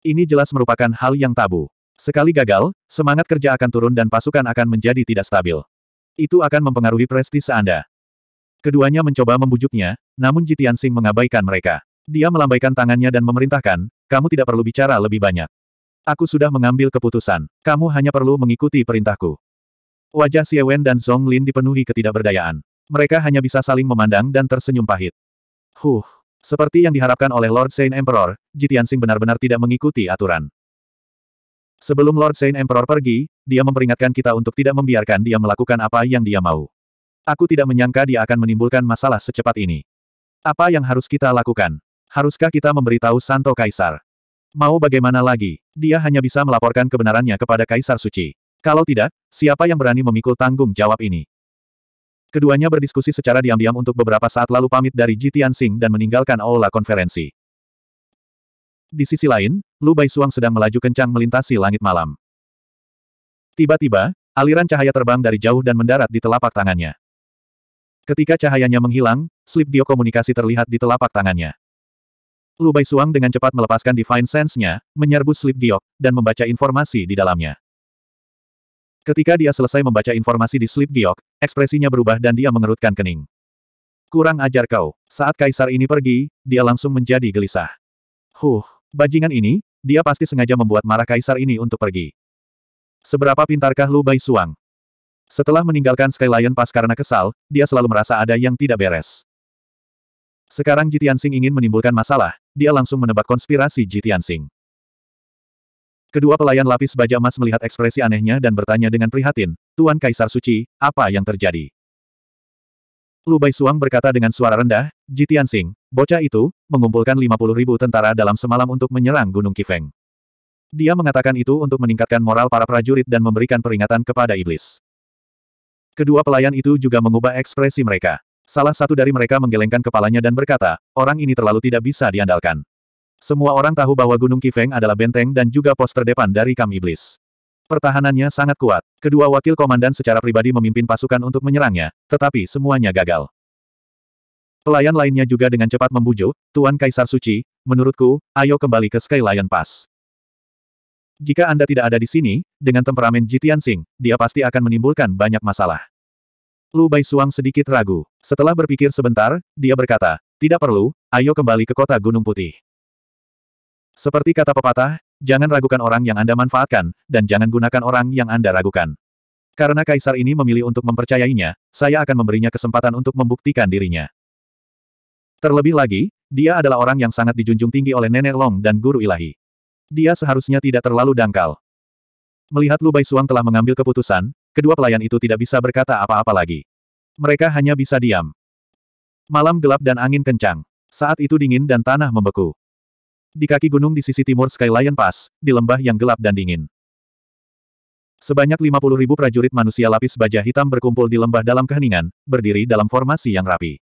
Ini jelas merupakan hal yang tabu. Sekali gagal, semangat kerja akan turun dan pasukan akan menjadi tidak stabil. Itu akan mempengaruhi prestise Anda. Keduanya mencoba membujuknya, namun Jitian Sing mengabaikan mereka. Dia melambaikan tangannya dan memerintahkan, kamu tidak perlu bicara lebih banyak. Aku sudah mengambil keputusan. Kamu hanya perlu mengikuti perintahku. Wajah Xie Wen dan Zhong Lin dipenuhi ketidakberdayaan. Mereka hanya bisa saling memandang dan tersenyum pahit. Huh. Seperti yang diharapkan oleh Lord Saint Emperor, Sing benar-benar tidak mengikuti aturan. Sebelum Lord Saint Emperor pergi, dia memperingatkan kita untuk tidak membiarkan dia melakukan apa yang dia mau. Aku tidak menyangka dia akan menimbulkan masalah secepat ini. Apa yang harus kita lakukan? Haruskah kita memberitahu Santo Kaisar? Mau bagaimana lagi, dia hanya bisa melaporkan kebenarannya kepada Kaisar Suci. Kalau tidak, siapa yang berani memikul tanggung jawab ini? Keduanya berdiskusi secara diam-diam untuk beberapa saat lalu pamit dari Jitian Sing dan meninggalkan aula konferensi. Di sisi lain, Lu Bai Suang sedang melaju kencang melintasi langit malam. Tiba-tiba, aliran cahaya terbang dari jauh dan mendarat di telapak tangannya. Ketika cahayanya menghilang, slip biokomunikasi terlihat di telapak tangannya. Lubai Suang dengan cepat melepaskan Divine Sense-nya, menyerbu slip Giok, dan membaca informasi di dalamnya. Ketika dia selesai membaca informasi di slip Giok, ekspresinya berubah dan dia mengerutkan kening. Kurang ajar kau. Saat kaisar ini pergi, dia langsung menjadi gelisah. Huh, bajingan ini, dia pasti sengaja membuat marah kaisar ini untuk pergi. Seberapa pintarkah Lu Bai Suang? Setelah meninggalkan Lion pas karena kesal, dia selalu merasa ada yang tidak beres. Sekarang Jitiansing ingin menimbulkan masalah, dia langsung menebak konspirasi Jitiansing. Kedua pelayan lapis baja emas melihat ekspresi anehnya dan bertanya dengan prihatin, Tuan Kaisar Suci, apa yang terjadi? Lu Bai Suang berkata dengan suara rendah, Jitian Sing, bocah itu, mengumpulkan 50 ribu tentara dalam semalam untuk menyerang Gunung Kifeng. Dia mengatakan itu untuk meningkatkan moral para prajurit dan memberikan peringatan kepada iblis. Kedua pelayan itu juga mengubah ekspresi mereka. Salah satu dari mereka menggelengkan kepalanya dan berkata, orang ini terlalu tidak bisa diandalkan. Semua orang tahu bahwa Gunung Kifeng adalah benteng dan juga pos terdepan dari Kam Iblis. Pertahanannya sangat kuat. Kedua wakil komandan secara pribadi memimpin pasukan untuk menyerangnya, tetapi semuanya gagal. Pelayan lainnya juga dengan cepat membujuk, Tuan Kaisar Suci, menurutku, ayo kembali ke Sky Lion Pass. Jika Anda tidak ada di sini, dengan temperamen Jitian Singh, dia pasti akan menimbulkan banyak masalah. Lu Suang sedikit ragu. Setelah berpikir sebentar, dia berkata, tidak perlu, ayo kembali ke kota Gunung Putih. Seperti kata pepatah, jangan ragukan orang yang Anda manfaatkan, dan jangan gunakan orang yang Anda ragukan. Karena kaisar ini memilih untuk mempercayainya, saya akan memberinya kesempatan untuk membuktikan dirinya. Terlebih lagi, dia adalah orang yang sangat dijunjung tinggi oleh Nenek Long dan Guru Ilahi. Dia seharusnya tidak terlalu dangkal. Melihat Lubai Suang telah mengambil keputusan, kedua pelayan itu tidak bisa berkata apa-apa lagi. Mereka hanya bisa diam. Malam gelap dan angin kencang. Saat itu dingin dan tanah membeku. Di kaki gunung di sisi timur Skyline Pass, di lembah yang gelap dan dingin. Sebanyak 50 ribu prajurit manusia lapis baja hitam berkumpul di lembah dalam keheningan, berdiri dalam formasi yang rapi.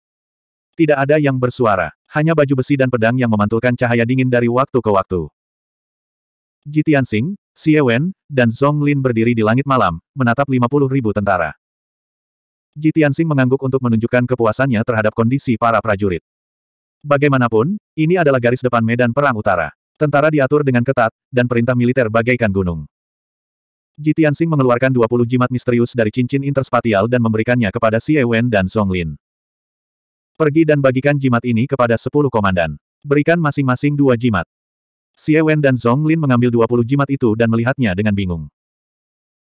Tidak ada yang bersuara, hanya baju besi dan pedang yang memantulkan cahaya dingin dari waktu ke waktu. Ji Tianxing, Xie Wen, dan Zhong Lin berdiri di langit malam, menatap 50 ribu tentara. Ji Tianxing mengangguk untuk menunjukkan kepuasannya terhadap kondisi para prajurit. Bagaimanapun, ini adalah garis depan medan perang utara. Tentara diatur dengan ketat, dan perintah militer bagaikan gunung. Ji Tianxing mengeluarkan 20 jimat misterius dari cincin interspatial dan memberikannya kepada Xie Wen dan Zhong Lin. Pergi dan bagikan jimat ini kepada 10 komandan. Berikan masing-masing dua jimat. Xie Wen dan Zhong Lin mengambil 20 jimat itu dan melihatnya dengan bingung.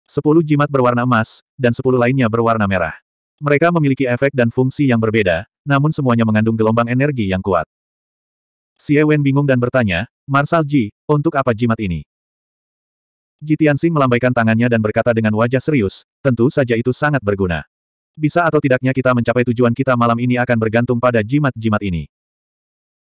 10 jimat berwarna emas, dan 10 lainnya berwarna merah. Mereka memiliki efek dan fungsi yang berbeda, namun semuanya mengandung gelombang energi yang kuat. Xie Wen bingung dan bertanya, Marsal Ji, untuk apa jimat ini? Ji Tianxing melambaikan tangannya dan berkata dengan wajah serius, tentu saja itu sangat berguna. Bisa atau tidaknya kita mencapai tujuan kita malam ini akan bergantung pada jimat-jimat ini.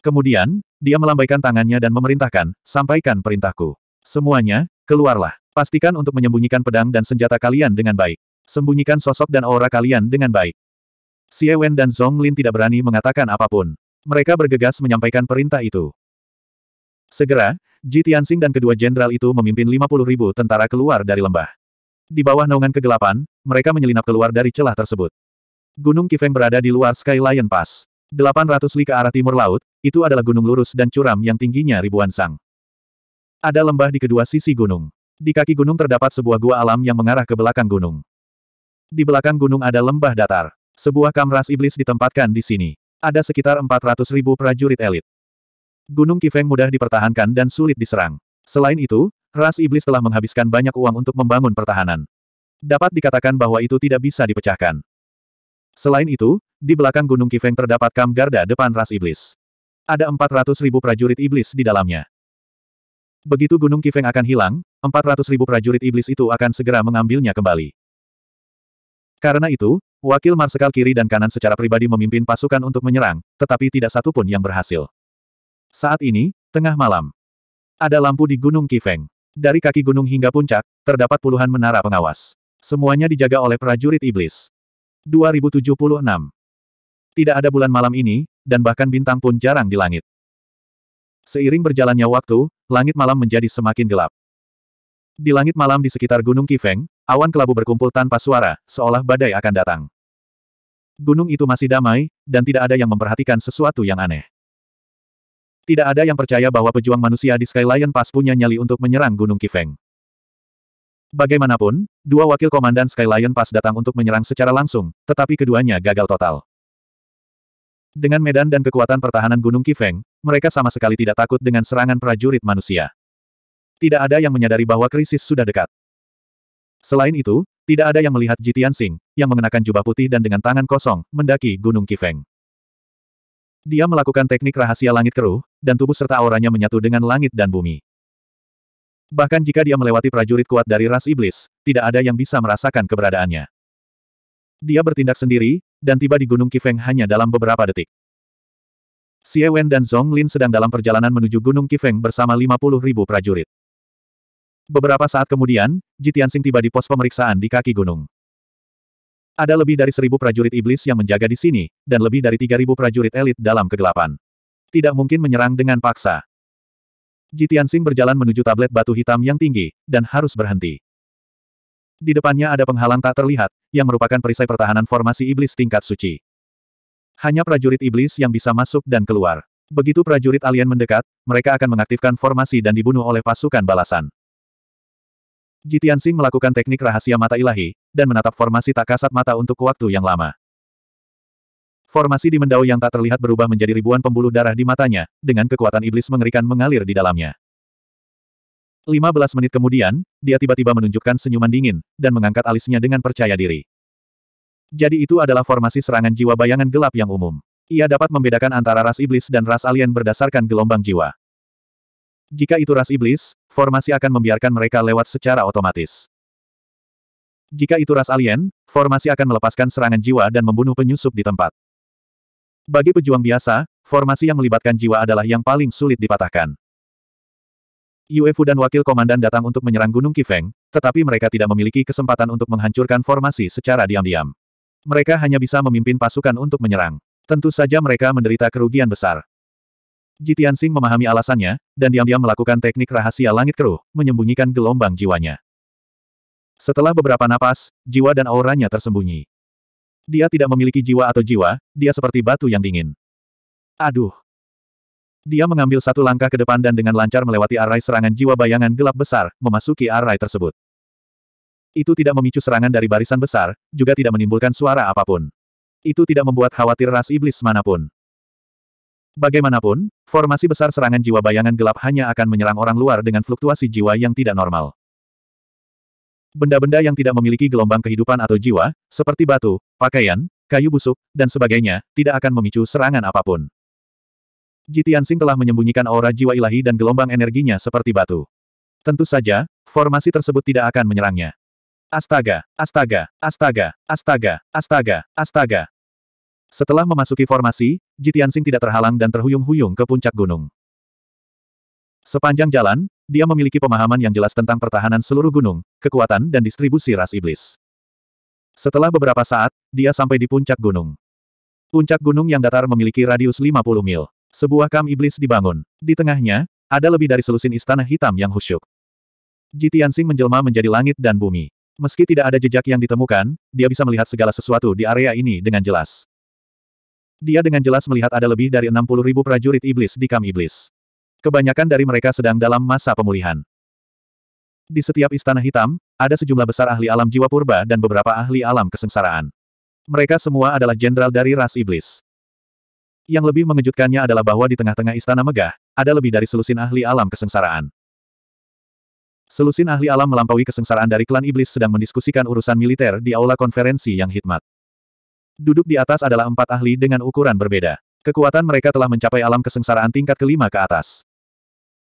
Kemudian, dia melambaikan tangannya dan memerintahkan, sampaikan perintahku. Semuanya, keluarlah. Pastikan untuk menyembunyikan pedang dan senjata kalian dengan baik. Sembunyikan sosok dan aura kalian dengan baik. Xie Wen dan Zhong Lin tidak berani mengatakan apapun. Mereka bergegas menyampaikan perintah itu. Segera, Ji Tianxing dan kedua jenderal itu memimpin 50 ribu tentara keluar dari lembah. Di bawah naungan kegelapan, mereka menyelinap keluar dari celah tersebut. Gunung Kifeng berada di luar Skyline Pass. 800 li ke arah timur laut, itu adalah gunung lurus dan curam yang tingginya ribuan sang. Ada lembah di kedua sisi gunung. Di kaki gunung terdapat sebuah gua alam yang mengarah ke belakang gunung. Di belakang gunung ada lembah datar. Sebuah kamras iblis ditempatkan di sini. Ada sekitar 400 ribu prajurit elit. Gunung Kifeng mudah dipertahankan dan sulit diserang. Selain itu, ras iblis telah menghabiskan banyak uang untuk membangun pertahanan. Dapat dikatakan bahwa itu tidak bisa dipecahkan. Selain itu, di belakang Gunung Kifeng terdapat kam garda depan ras iblis. Ada 400 ribu prajurit iblis di dalamnya. Begitu Gunung Kifeng akan hilang, 400 ribu prajurit iblis itu akan segera mengambilnya kembali. Karena itu, wakil marsekal kiri dan kanan secara pribadi memimpin pasukan untuk menyerang, tetapi tidak satu pun yang berhasil. Saat ini, tengah malam. Ada lampu di Gunung Kifeng. Dari kaki gunung hingga puncak, terdapat puluhan menara pengawas. Semuanya dijaga oleh prajurit iblis. 2076. Tidak ada bulan malam ini, dan bahkan bintang pun jarang di langit. Seiring berjalannya waktu, langit malam menjadi semakin gelap. Di langit malam di sekitar Gunung Kifeng, awan kelabu berkumpul tanpa suara, seolah badai akan datang. Gunung itu masih damai, dan tidak ada yang memperhatikan sesuatu yang aneh. Tidak ada yang percaya bahwa pejuang manusia di Skyline Pass punya nyali untuk menyerang Gunung Kifeng. Bagaimanapun, dua wakil komandan Sky Lion pas datang untuk menyerang secara langsung, tetapi keduanya gagal total. Dengan medan dan kekuatan pertahanan Gunung Kifeng, mereka sama sekali tidak takut dengan serangan prajurit manusia. Tidak ada yang menyadari bahwa krisis sudah dekat. Selain itu, tidak ada yang melihat Jitian Sing, yang mengenakan jubah putih dan dengan tangan kosong, mendaki Gunung Kifeng. Dia melakukan teknik rahasia langit keruh, dan tubuh serta auranya menyatu dengan langit dan bumi. Bahkan jika dia melewati prajurit kuat dari ras iblis, tidak ada yang bisa merasakan keberadaannya. Dia bertindak sendiri, dan tiba di Gunung Kifeng hanya dalam beberapa detik. Xie Wen dan Zhong Lin sedang dalam perjalanan menuju Gunung Kifeng bersama 50 ribu prajurit. Beberapa saat kemudian, Jitiansing tiba di pos pemeriksaan di kaki gunung. Ada lebih dari seribu prajurit iblis yang menjaga di sini, dan lebih dari tiga ribu prajurit elit dalam kegelapan. Tidak mungkin menyerang dengan paksa. Jitian Tianxing berjalan menuju tablet batu hitam yang tinggi, dan harus berhenti. Di depannya ada penghalang tak terlihat, yang merupakan perisai pertahanan formasi iblis tingkat suci. Hanya prajurit iblis yang bisa masuk dan keluar. Begitu prajurit alien mendekat, mereka akan mengaktifkan formasi dan dibunuh oleh pasukan balasan. Jitian Tianxing melakukan teknik rahasia mata ilahi, dan menatap formasi tak kasat mata untuk waktu yang lama. Formasi di mendau yang tak terlihat berubah menjadi ribuan pembuluh darah di matanya, dengan kekuatan iblis mengerikan mengalir di dalamnya. 15 menit kemudian, dia tiba-tiba menunjukkan senyuman dingin, dan mengangkat alisnya dengan percaya diri. Jadi itu adalah formasi serangan jiwa bayangan gelap yang umum. Ia dapat membedakan antara ras iblis dan ras alien berdasarkan gelombang jiwa. Jika itu ras iblis, formasi akan membiarkan mereka lewat secara otomatis. Jika itu ras alien, formasi akan melepaskan serangan jiwa dan membunuh penyusup di tempat. Bagi pejuang biasa, formasi yang melibatkan jiwa adalah yang paling sulit dipatahkan. Yuefu dan wakil komandan datang untuk menyerang Gunung Kifeng, tetapi mereka tidak memiliki kesempatan untuk menghancurkan formasi secara diam-diam. Mereka hanya bisa memimpin pasukan untuk menyerang. Tentu saja mereka menderita kerugian besar. Jitian Sing memahami alasannya, dan diam-diam melakukan teknik rahasia langit keruh, menyembunyikan gelombang jiwanya. Setelah beberapa napas, jiwa dan auranya tersembunyi. Dia tidak memiliki jiwa atau jiwa, dia seperti batu yang dingin. Aduh. Dia mengambil satu langkah ke depan dan dengan lancar melewati arai serangan jiwa bayangan gelap besar, memasuki arai tersebut. Itu tidak memicu serangan dari barisan besar, juga tidak menimbulkan suara apapun. Itu tidak membuat khawatir ras iblis manapun. Bagaimanapun, formasi besar serangan jiwa bayangan gelap hanya akan menyerang orang luar dengan fluktuasi jiwa yang tidak normal. Benda-benda yang tidak memiliki gelombang kehidupan atau jiwa, seperti batu, pakaian, kayu busuk, dan sebagainya, tidak akan memicu serangan apapun. Jitian telah menyembunyikan aura jiwa ilahi dan gelombang energinya seperti batu. Tentu saja, formasi tersebut tidak akan menyerangnya. Astaga, astaga, astaga, astaga, astaga, astaga. Setelah memasuki formasi, Jitian tidak terhalang dan terhuyung-huyung ke puncak gunung. Sepanjang jalan, dia memiliki pemahaman yang jelas tentang pertahanan seluruh gunung, kekuatan dan distribusi ras iblis. Setelah beberapa saat, dia sampai di puncak gunung. Puncak gunung yang datar memiliki radius 50 mil. Sebuah kam iblis dibangun. Di tengahnya, ada lebih dari selusin istana hitam yang husyuk. Jitiansing menjelma menjadi langit dan bumi. Meski tidak ada jejak yang ditemukan, dia bisa melihat segala sesuatu di area ini dengan jelas. Dia dengan jelas melihat ada lebih dari 60 ribu prajurit iblis di kam iblis. Kebanyakan dari mereka sedang dalam masa pemulihan. Di setiap istana hitam, ada sejumlah besar ahli alam jiwa purba dan beberapa ahli alam kesengsaraan. Mereka semua adalah jenderal dari ras iblis. Yang lebih mengejutkannya adalah bahwa di tengah-tengah istana megah, ada lebih dari selusin ahli alam kesengsaraan. Selusin ahli alam melampaui kesengsaraan dari klan iblis sedang mendiskusikan urusan militer di aula konferensi yang hikmat. Duduk di atas adalah empat ahli dengan ukuran berbeda. Kekuatan mereka telah mencapai alam kesengsaraan tingkat kelima ke atas.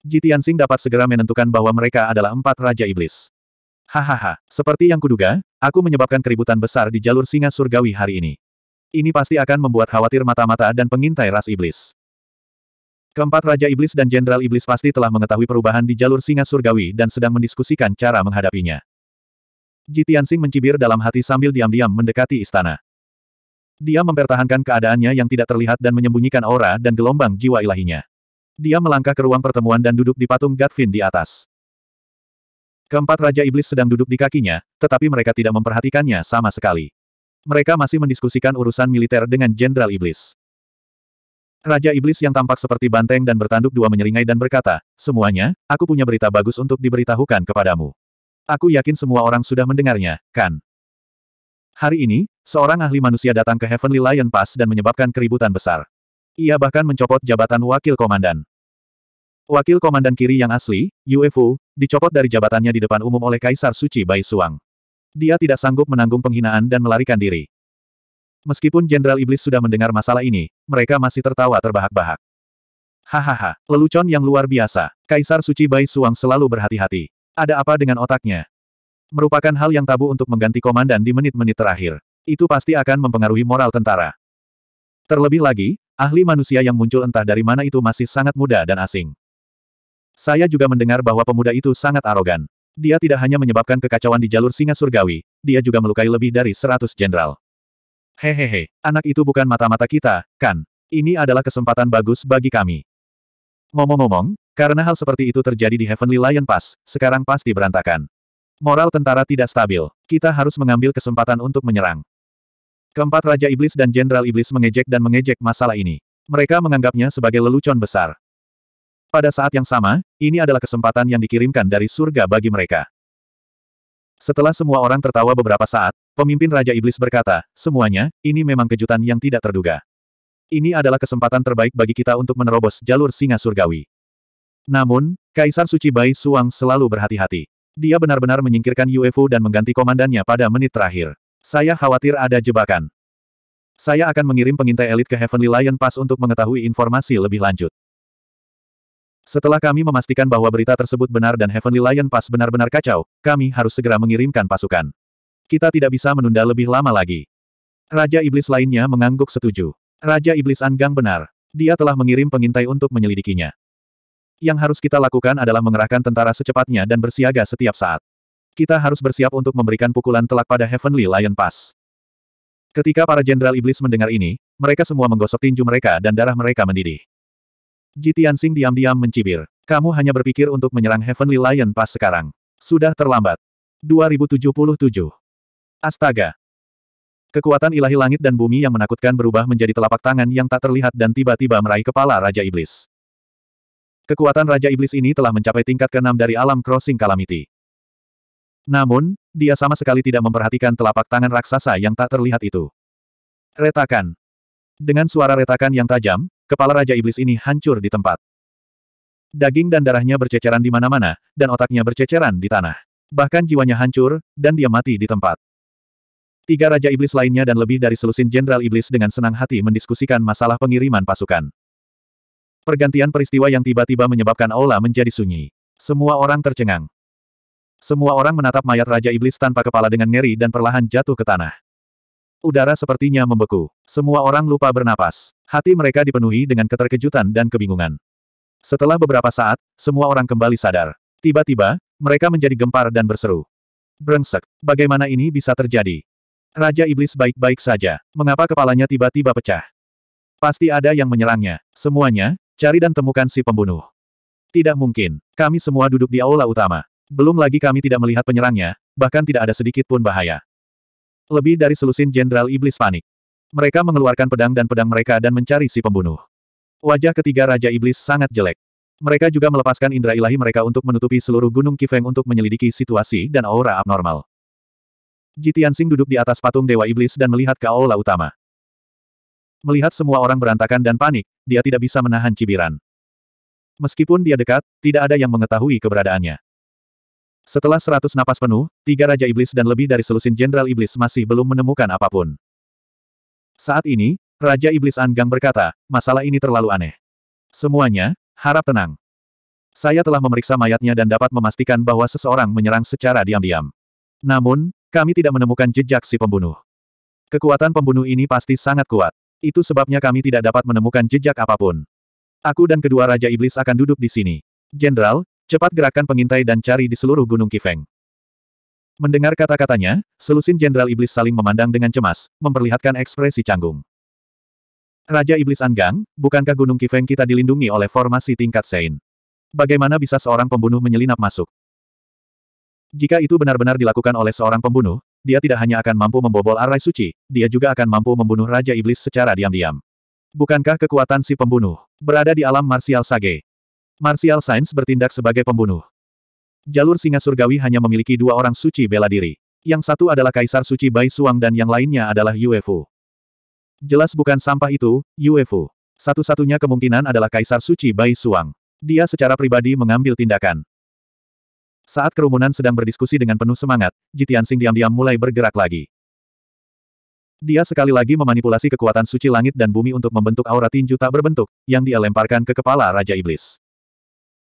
Ji Tianxing dapat segera menentukan bahwa mereka adalah empat Raja Iblis. Hahaha, seperti yang kuduga, aku menyebabkan keributan besar di jalur singa surgawi hari ini. Ini pasti akan membuat khawatir mata-mata dan pengintai ras iblis. Keempat Raja Iblis dan Jenderal Iblis pasti telah mengetahui perubahan di jalur singa surgawi dan sedang mendiskusikan cara menghadapinya. Ji Tianxing mencibir dalam hati sambil diam-diam mendekati istana. Dia mempertahankan keadaannya yang tidak terlihat dan menyembunyikan aura dan gelombang jiwa ilahinya. Dia melangkah ke ruang pertemuan dan duduk di patung Gatvin di atas. Keempat Raja Iblis sedang duduk di kakinya, tetapi mereka tidak memperhatikannya sama sekali. Mereka masih mendiskusikan urusan militer dengan Jenderal Iblis. Raja Iblis yang tampak seperti banteng dan bertanduk dua menyeringai dan berkata, Semuanya, aku punya berita bagus untuk diberitahukan kepadamu. Aku yakin semua orang sudah mendengarnya, kan? Hari ini, seorang ahli manusia datang ke Heavenly Lion Pass dan menyebabkan keributan besar. Ia bahkan mencopot jabatan wakil komandan. Wakil komandan kiri yang asli, Yuefu, dicopot dari jabatannya di depan umum oleh Kaisar Suci Bai Suang. Dia tidak sanggup menanggung penghinaan dan melarikan diri. Meskipun Jenderal Iblis sudah mendengar masalah ini, mereka masih tertawa terbahak-bahak. Hahaha, lelucon yang luar biasa. Kaisar Suci Bai Suang selalu berhati-hati. Ada apa dengan otaknya? Merupakan hal yang tabu untuk mengganti komandan di menit-menit terakhir. Itu pasti akan mempengaruhi moral tentara. Terlebih lagi, Ahli manusia yang muncul entah dari mana itu masih sangat muda dan asing. Saya juga mendengar bahwa pemuda itu sangat arogan. Dia tidak hanya menyebabkan kekacauan di jalur singa surgawi, dia juga melukai lebih dari seratus jenderal. Hehehe, anak itu bukan mata-mata kita, kan? Ini adalah kesempatan bagus bagi kami. Ngomong-ngomong, karena hal seperti itu terjadi di Heavenly Lion Pass, sekarang pasti berantakan. Moral tentara tidak stabil. Kita harus mengambil kesempatan untuk menyerang. Keempat Raja Iblis dan Jenderal Iblis mengejek dan mengejek masalah ini. Mereka menganggapnya sebagai lelucon besar. Pada saat yang sama, ini adalah kesempatan yang dikirimkan dari surga bagi mereka. Setelah semua orang tertawa beberapa saat, pemimpin Raja Iblis berkata, semuanya, ini memang kejutan yang tidak terduga. Ini adalah kesempatan terbaik bagi kita untuk menerobos jalur singa surgawi. Namun, Kaisar Suci Bai Suang selalu berhati-hati. Dia benar-benar menyingkirkan UFO dan mengganti komandannya pada menit terakhir. Saya khawatir ada jebakan. Saya akan mengirim pengintai elit ke Heavenly Lion Pass untuk mengetahui informasi lebih lanjut. Setelah kami memastikan bahwa berita tersebut benar dan Heavenly Lion Pass benar-benar kacau, kami harus segera mengirimkan pasukan. Kita tidak bisa menunda lebih lama lagi. Raja Iblis lainnya mengangguk setuju. Raja Iblis Anggang benar. Dia telah mengirim pengintai untuk menyelidikinya. Yang harus kita lakukan adalah mengerahkan tentara secepatnya dan bersiaga setiap saat. Kita harus bersiap untuk memberikan pukulan telak pada Heavenly Lion Pass. Ketika para jenderal iblis mendengar ini, mereka semua menggosok tinju mereka dan darah mereka mendidih. Jitian Sing diam-diam mencibir. Kamu hanya berpikir untuk menyerang Heavenly Lion Pass sekarang. Sudah terlambat. 2077. Astaga. Kekuatan ilahi langit dan bumi yang menakutkan berubah menjadi telapak tangan yang tak terlihat dan tiba-tiba meraih kepala Raja Iblis. Kekuatan Raja Iblis ini telah mencapai tingkat keenam dari alam Crossing Calamity. Namun, dia sama sekali tidak memperhatikan telapak tangan raksasa yang tak terlihat itu. Retakan. Dengan suara retakan yang tajam, kepala Raja Iblis ini hancur di tempat. Daging dan darahnya berceceran di mana-mana, dan otaknya berceceran di tanah. Bahkan jiwanya hancur, dan dia mati di tempat. Tiga Raja Iblis lainnya dan lebih dari selusin Jenderal Iblis dengan senang hati mendiskusikan masalah pengiriman pasukan. Pergantian peristiwa yang tiba-tiba menyebabkan aula menjadi sunyi. Semua orang tercengang. Semua orang menatap mayat Raja Iblis tanpa kepala dengan ngeri dan perlahan jatuh ke tanah. Udara sepertinya membeku. Semua orang lupa bernapas. Hati mereka dipenuhi dengan keterkejutan dan kebingungan. Setelah beberapa saat, semua orang kembali sadar. Tiba-tiba, mereka menjadi gempar dan berseru. Brengsek, bagaimana ini bisa terjadi? Raja Iblis baik-baik saja. Mengapa kepalanya tiba-tiba pecah? Pasti ada yang menyerangnya. Semuanya, cari dan temukan si pembunuh. Tidak mungkin. Kami semua duduk di aula utama. Belum lagi kami tidak melihat penyerangnya, bahkan tidak ada sedikit pun bahaya. Lebih dari selusin Jenderal Iblis panik. Mereka mengeluarkan pedang dan pedang mereka dan mencari si pembunuh. Wajah ketiga Raja Iblis sangat jelek. Mereka juga melepaskan indera ilahi mereka untuk menutupi seluruh gunung Kifeng untuk menyelidiki situasi dan aura abnormal. Jitian Sing duduk di atas patung Dewa Iblis dan melihat ke aula utama. Melihat semua orang berantakan dan panik, dia tidak bisa menahan cibiran. Meskipun dia dekat, tidak ada yang mengetahui keberadaannya. Setelah seratus napas penuh, tiga Raja Iblis dan lebih dari selusin Jenderal Iblis masih belum menemukan apapun. Saat ini, Raja Iblis Anggang berkata, masalah ini terlalu aneh. Semuanya, harap tenang. Saya telah memeriksa mayatnya dan dapat memastikan bahwa seseorang menyerang secara diam-diam. Namun, kami tidak menemukan jejak si pembunuh. Kekuatan pembunuh ini pasti sangat kuat. Itu sebabnya kami tidak dapat menemukan jejak apapun. Aku dan kedua Raja Iblis akan duduk di sini. Jenderal, Cepat gerakan pengintai dan cari di seluruh Gunung Kifeng. Mendengar kata-katanya, selusin Jenderal Iblis saling memandang dengan cemas, memperlihatkan ekspresi canggung. Raja Iblis Anggang, bukankah Gunung Kifeng kita dilindungi oleh formasi tingkat Sein? Bagaimana bisa seorang pembunuh menyelinap masuk? Jika itu benar-benar dilakukan oleh seorang pembunuh, dia tidak hanya akan mampu membobol arai suci, dia juga akan mampu membunuh Raja Iblis secara diam-diam. Bukankah kekuatan si pembunuh berada di alam marsial Sage? Martial Sains bertindak sebagai pembunuh. Jalur singa surgawi hanya memiliki dua orang suci bela diri. Yang satu adalah Kaisar Suci Bai Suang dan yang lainnya adalah UFO. Jelas bukan sampah itu, UFO. Satu-satunya kemungkinan adalah Kaisar Suci Bai Suang. Dia secara pribadi mengambil tindakan. Saat kerumunan sedang berdiskusi dengan penuh semangat, Jitiansing diam-diam mulai bergerak lagi. Dia sekali lagi memanipulasi kekuatan suci langit dan bumi untuk membentuk aura tinju tak berbentuk, yang dia lemparkan ke kepala Raja Iblis.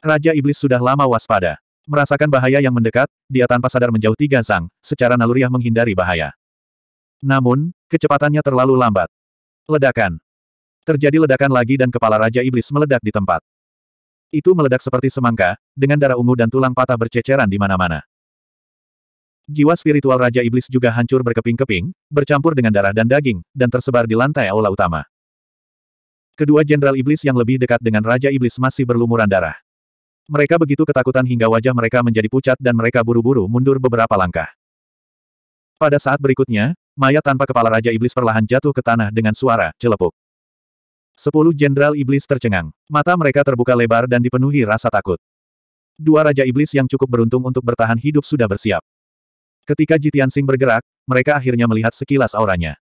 Raja Iblis sudah lama waspada. Merasakan bahaya yang mendekat, dia tanpa sadar menjauh tiga zang, secara naluriah menghindari bahaya. Namun, kecepatannya terlalu lambat. Ledakan. Terjadi ledakan lagi dan kepala Raja Iblis meledak di tempat. Itu meledak seperti semangka, dengan darah ungu dan tulang patah berceceran di mana-mana. Jiwa spiritual Raja Iblis juga hancur berkeping-keping, bercampur dengan darah dan daging, dan tersebar di lantai aula utama. Kedua jenderal iblis yang lebih dekat dengan Raja Iblis masih berlumuran darah. Mereka begitu ketakutan hingga wajah mereka menjadi pucat dan mereka buru-buru mundur beberapa langkah. Pada saat berikutnya, mayat tanpa kepala Raja Iblis perlahan jatuh ke tanah dengan suara celepuk. Sepuluh Jenderal Iblis tercengang. Mata mereka terbuka lebar dan dipenuhi rasa takut. Dua Raja Iblis yang cukup beruntung untuk bertahan hidup sudah bersiap. Ketika Jitian Sing bergerak, mereka akhirnya melihat sekilas auranya.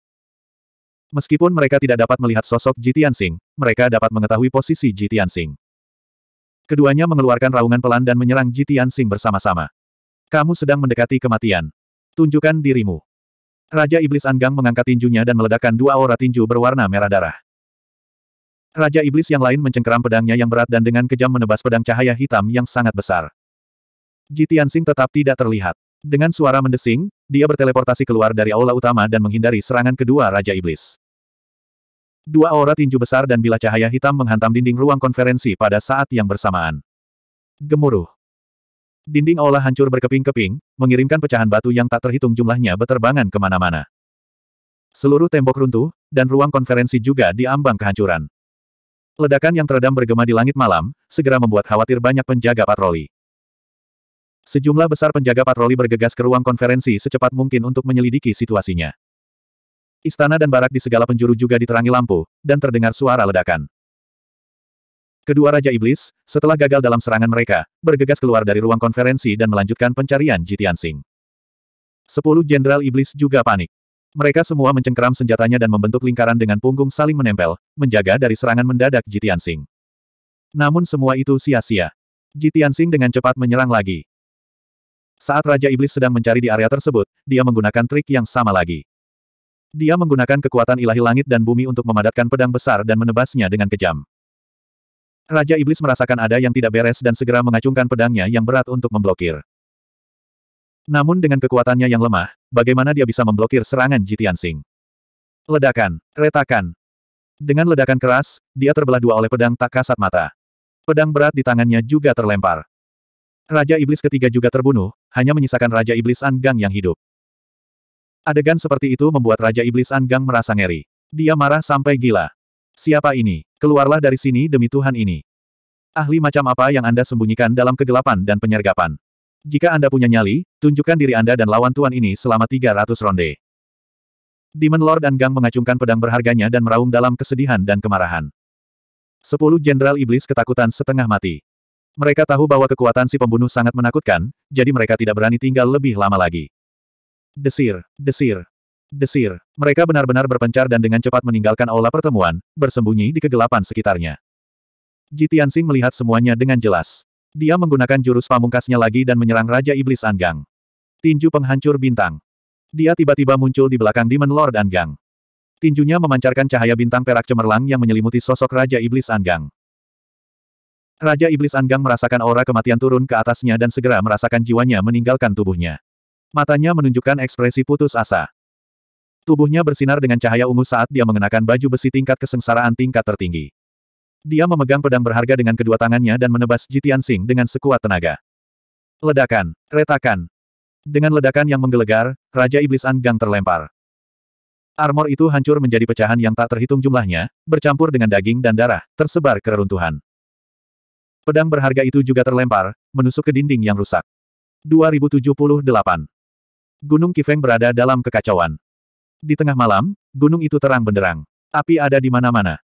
Meskipun mereka tidak dapat melihat sosok Jitian Sing, mereka dapat mengetahui posisi Jitian Sing. Keduanya mengeluarkan raungan pelan dan menyerang Jitian Sing bersama-sama. Kamu sedang mendekati kematian. Tunjukkan dirimu. Raja Iblis Anggang mengangkat tinjunya dan meledakkan dua aura tinju berwarna merah darah. Raja Iblis yang lain mencengkeram pedangnya yang berat dan dengan kejam menebas pedang cahaya hitam yang sangat besar. Jitian Sing tetap tidak terlihat. Dengan suara mendesing, dia berteleportasi keluar dari aula utama dan menghindari serangan kedua Raja Iblis. Dua aura tinju besar dan bila cahaya hitam menghantam dinding ruang konferensi pada saat yang bersamaan. Gemuruh. Dinding aula hancur berkeping-keping, mengirimkan pecahan batu yang tak terhitung jumlahnya beterbangan kemana-mana. Seluruh tembok runtuh, dan ruang konferensi juga diambang kehancuran. Ledakan yang teredam bergema di langit malam, segera membuat khawatir banyak penjaga patroli. Sejumlah besar penjaga patroli bergegas ke ruang konferensi secepat mungkin untuk menyelidiki situasinya. Istana dan barak di segala penjuru juga diterangi lampu, dan terdengar suara ledakan. Kedua Raja Iblis, setelah gagal dalam serangan mereka, bergegas keluar dari ruang konferensi dan melanjutkan pencarian Jitian Sing. Sepuluh Jenderal Iblis juga panik. Mereka semua mencengkeram senjatanya dan membentuk lingkaran dengan punggung saling menempel, menjaga dari serangan mendadak Jitian Sing. Namun semua itu sia-sia. Jitian Sing dengan cepat menyerang lagi. Saat Raja Iblis sedang mencari di area tersebut, dia menggunakan trik yang sama lagi. Dia menggunakan kekuatan ilahi langit dan bumi untuk memadatkan pedang besar dan menebasnya dengan kejam. Raja Iblis merasakan ada yang tidak beres dan segera mengacungkan pedangnya yang berat untuk memblokir. Namun dengan kekuatannya yang lemah, bagaimana dia bisa memblokir serangan Jitian Sing? Ledakan, retakan. Dengan ledakan keras, dia terbelah dua oleh pedang tak kasat mata. Pedang berat di tangannya juga terlempar. Raja Iblis ketiga juga terbunuh, hanya menyisakan Raja Iblis Anggang yang hidup. Adegan seperti itu membuat Raja Iblis Anggang merasa ngeri. Dia marah sampai gila. Siapa ini? Keluarlah dari sini demi Tuhan ini. Ahli macam apa yang Anda sembunyikan dalam kegelapan dan penyergapan? Jika Anda punya nyali, tunjukkan diri Anda dan lawan Tuan ini selama 300 ronde. Demon Lord Anggang mengacungkan pedang berharganya dan meraung dalam kesedihan dan kemarahan. Sepuluh Jenderal Iblis ketakutan setengah mati. Mereka tahu bahwa kekuatan si pembunuh sangat menakutkan, jadi mereka tidak berani tinggal lebih lama lagi. Desir, desir, desir. Mereka benar-benar berpencar dan dengan cepat meninggalkan aula pertemuan, bersembunyi di kegelapan sekitarnya. Ji Tianxing melihat semuanya dengan jelas. Dia menggunakan jurus pamungkasnya lagi dan menyerang Raja Iblis Anggang. Tinju penghancur bintang. Dia tiba-tiba muncul di belakang Demon Lord Anggang. Tinjunya memancarkan cahaya bintang perak cemerlang yang menyelimuti sosok Raja Iblis Anggang. Raja Iblis Anggang merasakan aura kematian turun ke atasnya dan segera merasakan jiwanya meninggalkan tubuhnya. Matanya menunjukkan ekspresi putus asa. Tubuhnya bersinar dengan cahaya ungu saat dia mengenakan baju besi tingkat kesengsaraan tingkat tertinggi. Dia memegang pedang berharga dengan kedua tangannya dan menebas Jitian Sing dengan sekuat tenaga. Ledakan, retakan. Dengan ledakan yang menggelegar, Raja Iblis Anggang terlempar. Armor itu hancur menjadi pecahan yang tak terhitung jumlahnya, bercampur dengan daging dan darah, tersebar ke reruntuhan. Pedang berharga itu juga terlempar, menusuk ke dinding yang rusak. 2078 Gunung Kifeng berada dalam kekacauan. Di tengah malam, gunung itu terang benderang. Api ada di mana-mana.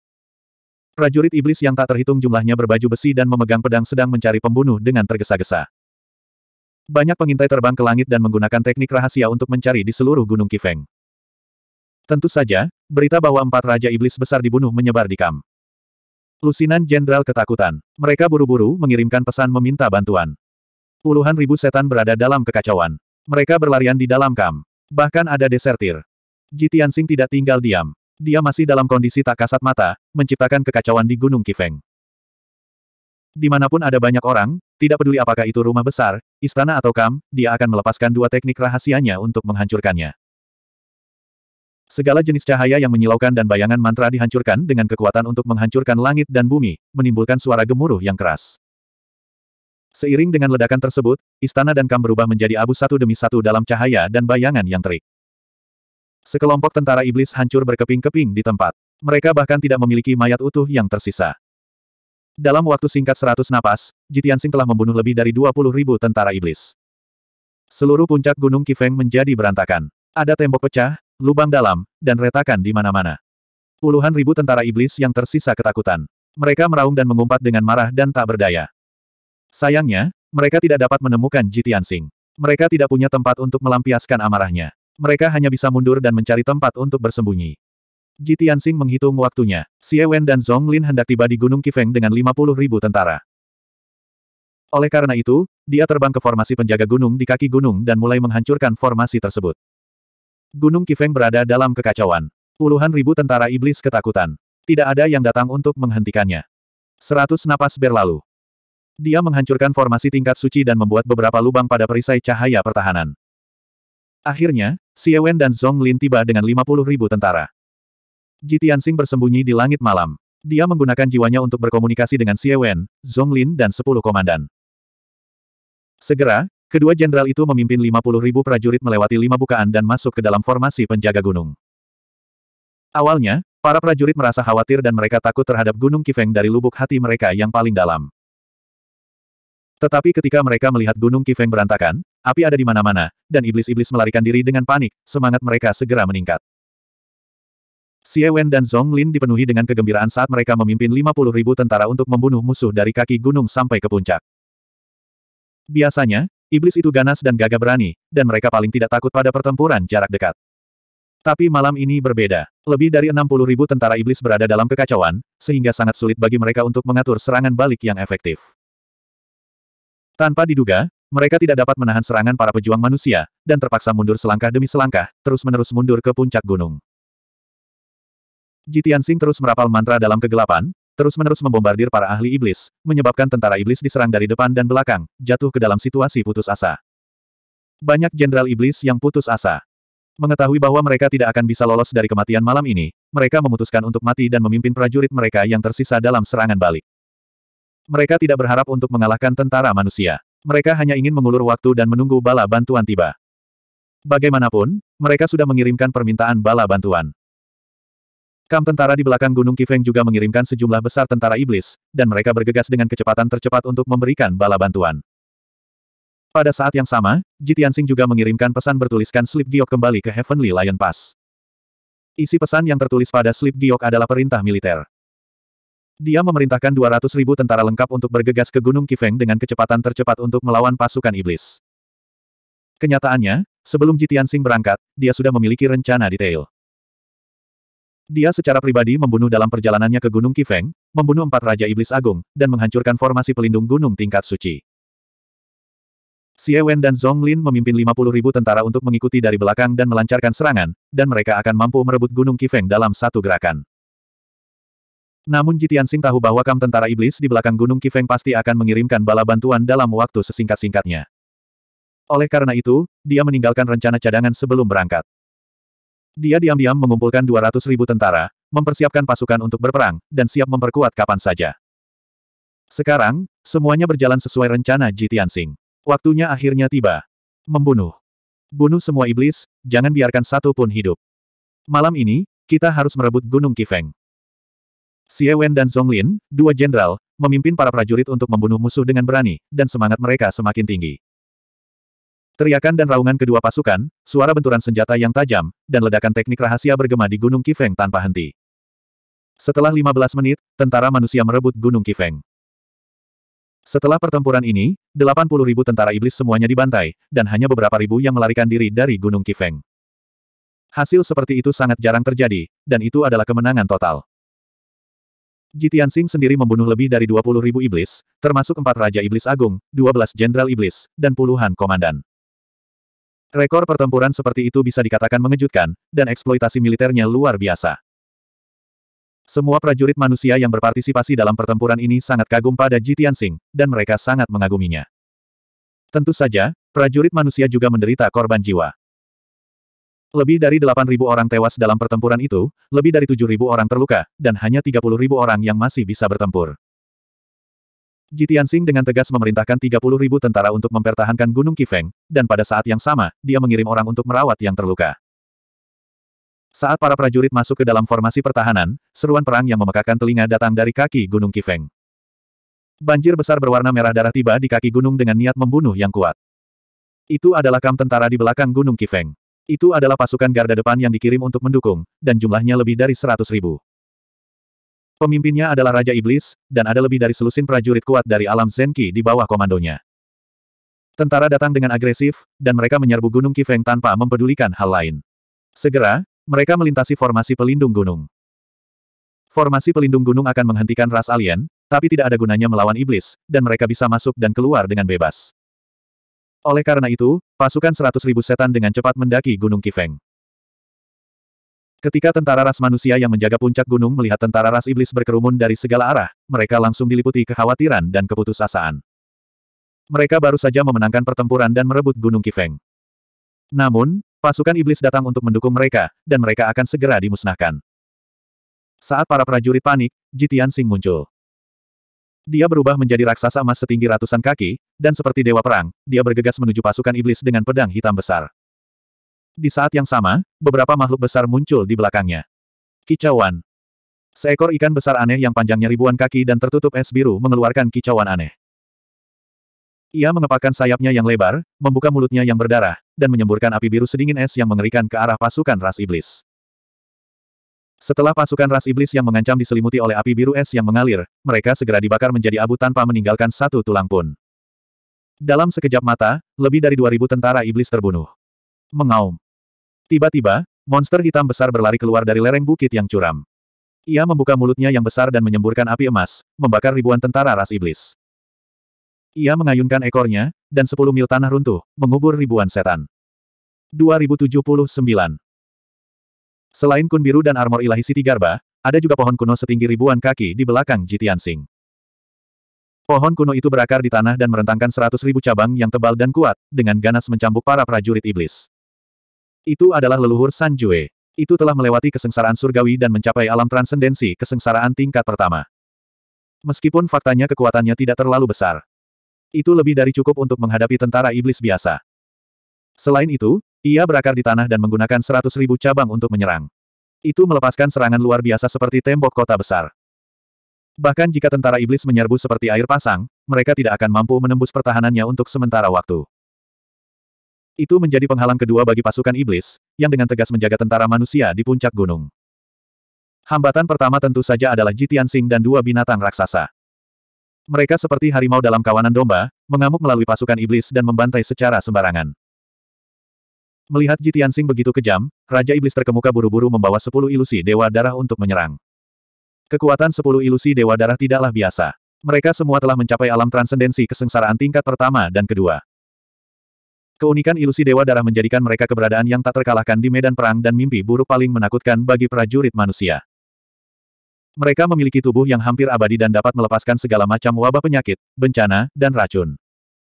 Prajurit iblis yang tak terhitung jumlahnya berbaju besi dan memegang pedang sedang mencari pembunuh dengan tergesa-gesa. Banyak pengintai terbang ke langit dan menggunakan teknik rahasia untuk mencari di seluruh Gunung Kifeng. Tentu saja, berita bahwa empat raja iblis besar dibunuh menyebar di Kam. Lusinan Jenderal ketakutan. Mereka buru-buru mengirimkan pesan meminta bantuan. Puluhan ribu setan berada dalam kekacauan. Mereka berlarian di dalam kam. Bahkan ada desertir. Ji tidak tinggal diam. Dia masih dalam kondisi tak kasat mata, menciptakan kekacauan di Gunung Kifeng. Dimanapun ada banyak orang, tidak peduli apakah itu rumah besar, istana atau kam, dia akan melepaskan dua teknik rahasianya untuk menghancurkannya. Segala jenis cahaya yang menyilaukan dan bayangan mantra dihancurkan dengan kekuatan untuk menghancurkan langit dan bumi, menimbulkan suara gemuruh yang keras. Seiring dengan ledakan tersebut, istana dan kam berubah menjadi abu satu demi satu dalam cahaya dan bayangan yang terik. Sekelompok tentara iblis hancur berkeping-keping di tempat. Mereka bahkan tidak memiliki mayat utuh yang tersisa. Dalam waktu singkat 100 napas, Jitiansing telah membunuh lebih dari 20 ribu tentara iblis. Seluruh puncak Gunung Kifeng menjadi berantakan. Ada tembok pecah, lubang dalam, dan retakan di mana-mana. Puluhan ribu tentara iblis yang tersisa ketakutan. Mereka meraung dan mengumpat dengan marah dan tak berdaya. Sayangnya, mereka tidak dapat menemukan Jitian Sing. Mereka tidak punya tempat untuk melampiaskan amarahnya. Mereka hanya bisa mundur dan mencari tempat untuk bersembunyi. Jitian Sing menghitung waktunya. Xie Wen dan Zhong Lin hendak tiba di Gunung Kifeng dengan 50 ribu tentara. Oleh karena itu, dia terbang ke formasi penjaga gunung di kaki gunung dan mulai menghancurkan formasi tersebut. Gunung Kifeng berada dalam kekacauan. Puluhan ribu tentara iblis ketakutan. Tidak ada yang datang untuk menghentikannya. Seratus napas berlalu. Dia menghancurkan formasi tingkat suci dan membuat beberapa lubang pada perisai cahaya pertahanan. Akhirnya, Xie Wen dan Zhong Lin tiba dengan 50 ribu tentara. Ji Tianxing bersembunyi di langit malam. Dia menggunakan jiwanya untuk berkomunikasi dengan Xie Wen, Zhong Lin dan 10 komandan. Segera, kedua jenderal itu memimpin 50 ribu prajurit melewati lima bukaan dan masuk ke dalam formasi penjaga gunung. Awalnya, para prajurit merasa khawatir dan mereka takut terhadap Gunung Kifeng dari lubuk hati mereka yang paling dalam. Tetapi ketika mereka melihat gunung Kifeng berantakan, api ada di mana-mana, dan iblis-iblis melarikan diri dengan panik, semangat mereka segera meningkat. Xie Wen dan Zhong Lin dipenuhi dengan kegembiraan saat mereka memimpin 50 ribu tentara untuk membunuh musuh dari kaki gunung sampai ke puncak. Biasanya, iblis itu ganas dan gagah berani, dan mereka paling tidak takut pada pertempuran jarak dekat. Tapi malam ini berbeda. Lebih dari 60 ribu tentara iblis berada dalam kekacauan, sehingga sangat sulit bagi mereka untuk mengatur serangan balik yang efektif. Tanpa diduga, mereka tidak dapat menahan serangan para pejuang manusia, dan terpaksa mundur selangkah demi selangkah, terus-menerus mundur ke puncak gunung. Jitian Sing terus merapal mantra dalam kegelapan, terus-menerus membombardir para ahli iblis, menyebabkan tentara iblis diserang dari depan dan belakang, jatuh ke dalam situasi putus asa. Banyak jenderal iblis yang putus asa. Mengetahui bahwa mereka tidak akan bisa lolos dari kematian malam ini, mereka memutuskan untuk mati dan memimpin prajurit mereka yang tersisa dalam serangan balik. Mereka tidak berharap untuk mengalahkan tentara manusia. Mereka hanya ingin mengulur waktu dan menunggu bala bantuan tiba. Bagaimanapun, mereka sudah mengirimkan permintaan bala bantuan. Kam tentara di belakang Gunung Kifeng juga mengirimkan sejumlah besar tentara iblis, dan mereka bergegas dengan kecepatan tercepat untuk memberikan bala bantuan. Pada saat yang sama, Jitiansing juga mengirimkan pesan bertuliskan Slip Giok kembali ke Heavenly Lion Pass. Isi pesan yang tertulis pada Slip Giok adalah perintah militer. Dia memerintahkan 200 ribu tentara lengkap untuk bergegas ke Gunung Kifeng dengan kecepatan tercepat untuk melawan pasukan iblis. Kenyataannya, sebelum Jitian Sing berangkat, dia sudah memiliki rencana detail. Dia secara pribadi membunuh dalam perjalanannya ke Gunung Kifeng, membunuh empat Raja Iblis Agung, dan menghancurkan formasi pelindung gunung tingkat suci. Xie Wen dan Zhong Lin memimpin 50 ribu tentara untuk mengikuti dari belakang dan melancarkan serangan, dan mereka akan mampu merebut Gunung Kifeng dalam satu gerakan. Namun Jitian Sing tahu bahwa kam tentara iblis di belakang Gunung Kifeng pasti akan mengirimkan bala bantuan dalam waktu sesingkat-singkatnya. Oleh karena itu, dia meninggalkan rencana cadangan sebelum berangkat. Dia diam-diam mengumpulkan 200 ribu tentara, mempersiapkan pasukan untuk berperang, dan siap memperkuat kapan saja. Sekarang, semuanya berjalan sesuai rencana Jitian Sing. Waktunya akhirnya tiba. Membunuh. Bunuh semua iblis, jangan biarkan satu pun hidup. Malam ini, kita harus merebut Gunung Kifeng. Xie Wen dan Zhong Lin, dua jenderal, memimpin para prajurit untuk membunuh musuh dengan berani, dan semangat mereka semakin tinggi. Teriakan dan raungan kedua pasukan, suara benturan senjata yang tajam, dan ledakan teknik rahasia bergema di Gunung Kifeng tanpa henti. Setelah 15 menit, tentara manusia merebut Gunung Kifeng. Setelah pertempuran ini, 80 ribu tentara iblis semuanya dibantai, dan hanya beberapa ribu yang melarikan diri dari Gunung Kifeng. Hasil seperti itu sangat jarang terjadi, dan itu adalah kemenangan total. Jitian Sing sendiri membunuh lebih dari 20 ribu iblis, termasuk empat Raja Iblis Agung, 12 Jenderal Iblis, dan puluhan komandan. Rekor pertempuran seperti itu bisa dikatakan mengejutkan, dan eksploitasi militernya luar biasa. Semua prajurit manusia yang berpartisipasi dalam pertempuran ini sangat kagum pada Jitian Sing, dan mereka sangat mengaguminya. Tentu saja, prajurit manusia juga menderita korban jiwa. Lebih dari 8.000 orang tewas dalam pertempuran itu, lebih dari 7.000 orang terluka, dan hanya 30.000 orang yang masih bisa bertempur. Jitiansing dengan tegas memerintahkan 30.000 tentara untuk mempertahankan Gunung Kifeng, dan pada saat yang sama, dia mengirim orang untuk merawat yang terluka. Saat para prajurit masuk ke dalam formasi pertahanan, seruan perang yang memekakan telinga datang dari kaki Gunung Kifeng. Banjir besar berwarna merah darah tiba di kaki gunung dengan niat membunuh yang kuat. Itu adalah kam tentara di belakang Gunung Kifeng. Itu adalah pasukan garda depan yang dikirim untuk mendukung, dan jumlahnya lebih dari seratus ribu. Pemimpinnya adalah Raja Iblis, dan ada lebih dari selusin prajurit kuat dari alam Zenki di bawah komandonya. Tentara datang dengan agresif, dan mereka menyerbu Gunung Kifeng tanpa mempedulikan hal lain. Segera, mereka melintasi formasi pelindung gunung. Formasi pelindung gunung akan menghentikan ras alien, tapi tidak ada gunanya melawan iblis, dan mereka bisa masuk dan keluar dengan bebas. Oleh karena itu, pasukan seratus ribu setan dengan cepat mendaki Gunung Kifeng. Ketika tentara ras manusia yang menjaga puncak gunung melihat tentara ras iblis berkerumun dari segala arah, mereka langsung diliputi kekhawatiran dan keputusasaan. Mereka baru saja memenangkan pertempuran dan merebut Gunung Kifeng. Namun, pasukan iblis datang untuk mendukung mereka, dan mereka akan segera dimusnahkan. Saat para prajurit panik, Jitian Sing muncul. Dia berubah menjadi raksasa emas setinggi ratusan kaki, dan seperti dewa perang, dia bergegas menuju pasukan iblis dengan pedang hitam besar. Di saat yang sama, beberapa makhluk besar muncul di belakangnya. Kicauan. Seekor ikan besar aneh yang panjangnya ribuan kaki dan tertutup es biru mengeluarkan kicauan aneh. Ia mengepakkan sayapnya yang lebar, membuka mulutnya yang berdarah, dan menyemburkan api biru sedingin es yang mengerikan ke arah pasukan ras iblis. Setelah pasukan ras iblis yang mengancam diselimuti oleh api biru es yang mengalir, mereka segera dibakar menjadi abu tanpa meninggalkan satu tulang pun. Dalam sekejap mata, lebih dari 2000 tentara iblis terbunuh. Mengaum. Tiba-tiba, monster hitam besar berlari keluar dari lereng bukit yang curam. Ia membuka mulutnya yang besar dan menyemburkan api emas, membakar ribuan tentara ras iblis. Ia mengayunkan ekornya, dan 10 mil tanah runtuh, mengubur ribuan setan. 2079 Selain kun biru dan armor ilahi Siti Garba, ada juga pohon kuno setinggi ribuan kaki di belakang Jitian Sing. Pohon kuno itu berakar di tanah dan merentangkan seratus ribu cabang yang tebal dan kuat, dengan ganas mencambuk para prajurit iblis. Itu adalah leluhur San Jue. Itu telah melewati kesengsaraan surgawi dan mencapai alam transendensi kesengsaraan tingkat pertama. Meskipun faktanya kekuatannya tidak terlalu besar. Itu lebih dari cukup untuk menghadapi tentara iblis biasa. Selain itu, ia berakar di tanah dan menggunakan seratus ribu cabang untuk menyerang. Itu melepaskan serangan luar biasa seperti tembok kota besar. Bahkan jika tentara iblis menyerbu seperti air pasang, mereka tidak akan mampu menembus pertahanannya untuk sementara waktu. Itu menjadi penghalang kedua bagi pasukan iblis, yang dengan tegas menjaga tentara manusia di puncak gunung. Hambatan pertama tentu saja adalah Jitian Sing dan dua binatang raksasa. Mereka seperti harimau dalam kawanan domba, mengamuk melalui pasukan iblis dan membantai secara sembarangan. Melihat Ji Tianxing begitu kejam, Raja Iblis terkemuka buru-buru membawa sepuluh ilusi Dewa Darah untuk menyerang. Kekuatan sepuluh ilusi Dewa Darah tidaklah biasa. Mereka semua telah mencapai alam transendensi kesengsaraan tingkat pertama dan kedua. Keunikan ilusi Dewa Darah menjadikan mereka keberadaan yang tak terkalahkan di medan perang dan mimpi buruk paling menakutkan bagi prajurit manusia. Mereka memiliki tubuh yang hampir abadi dan dapat melepaskan segala macam wabah penyakit, bencana, dan racun.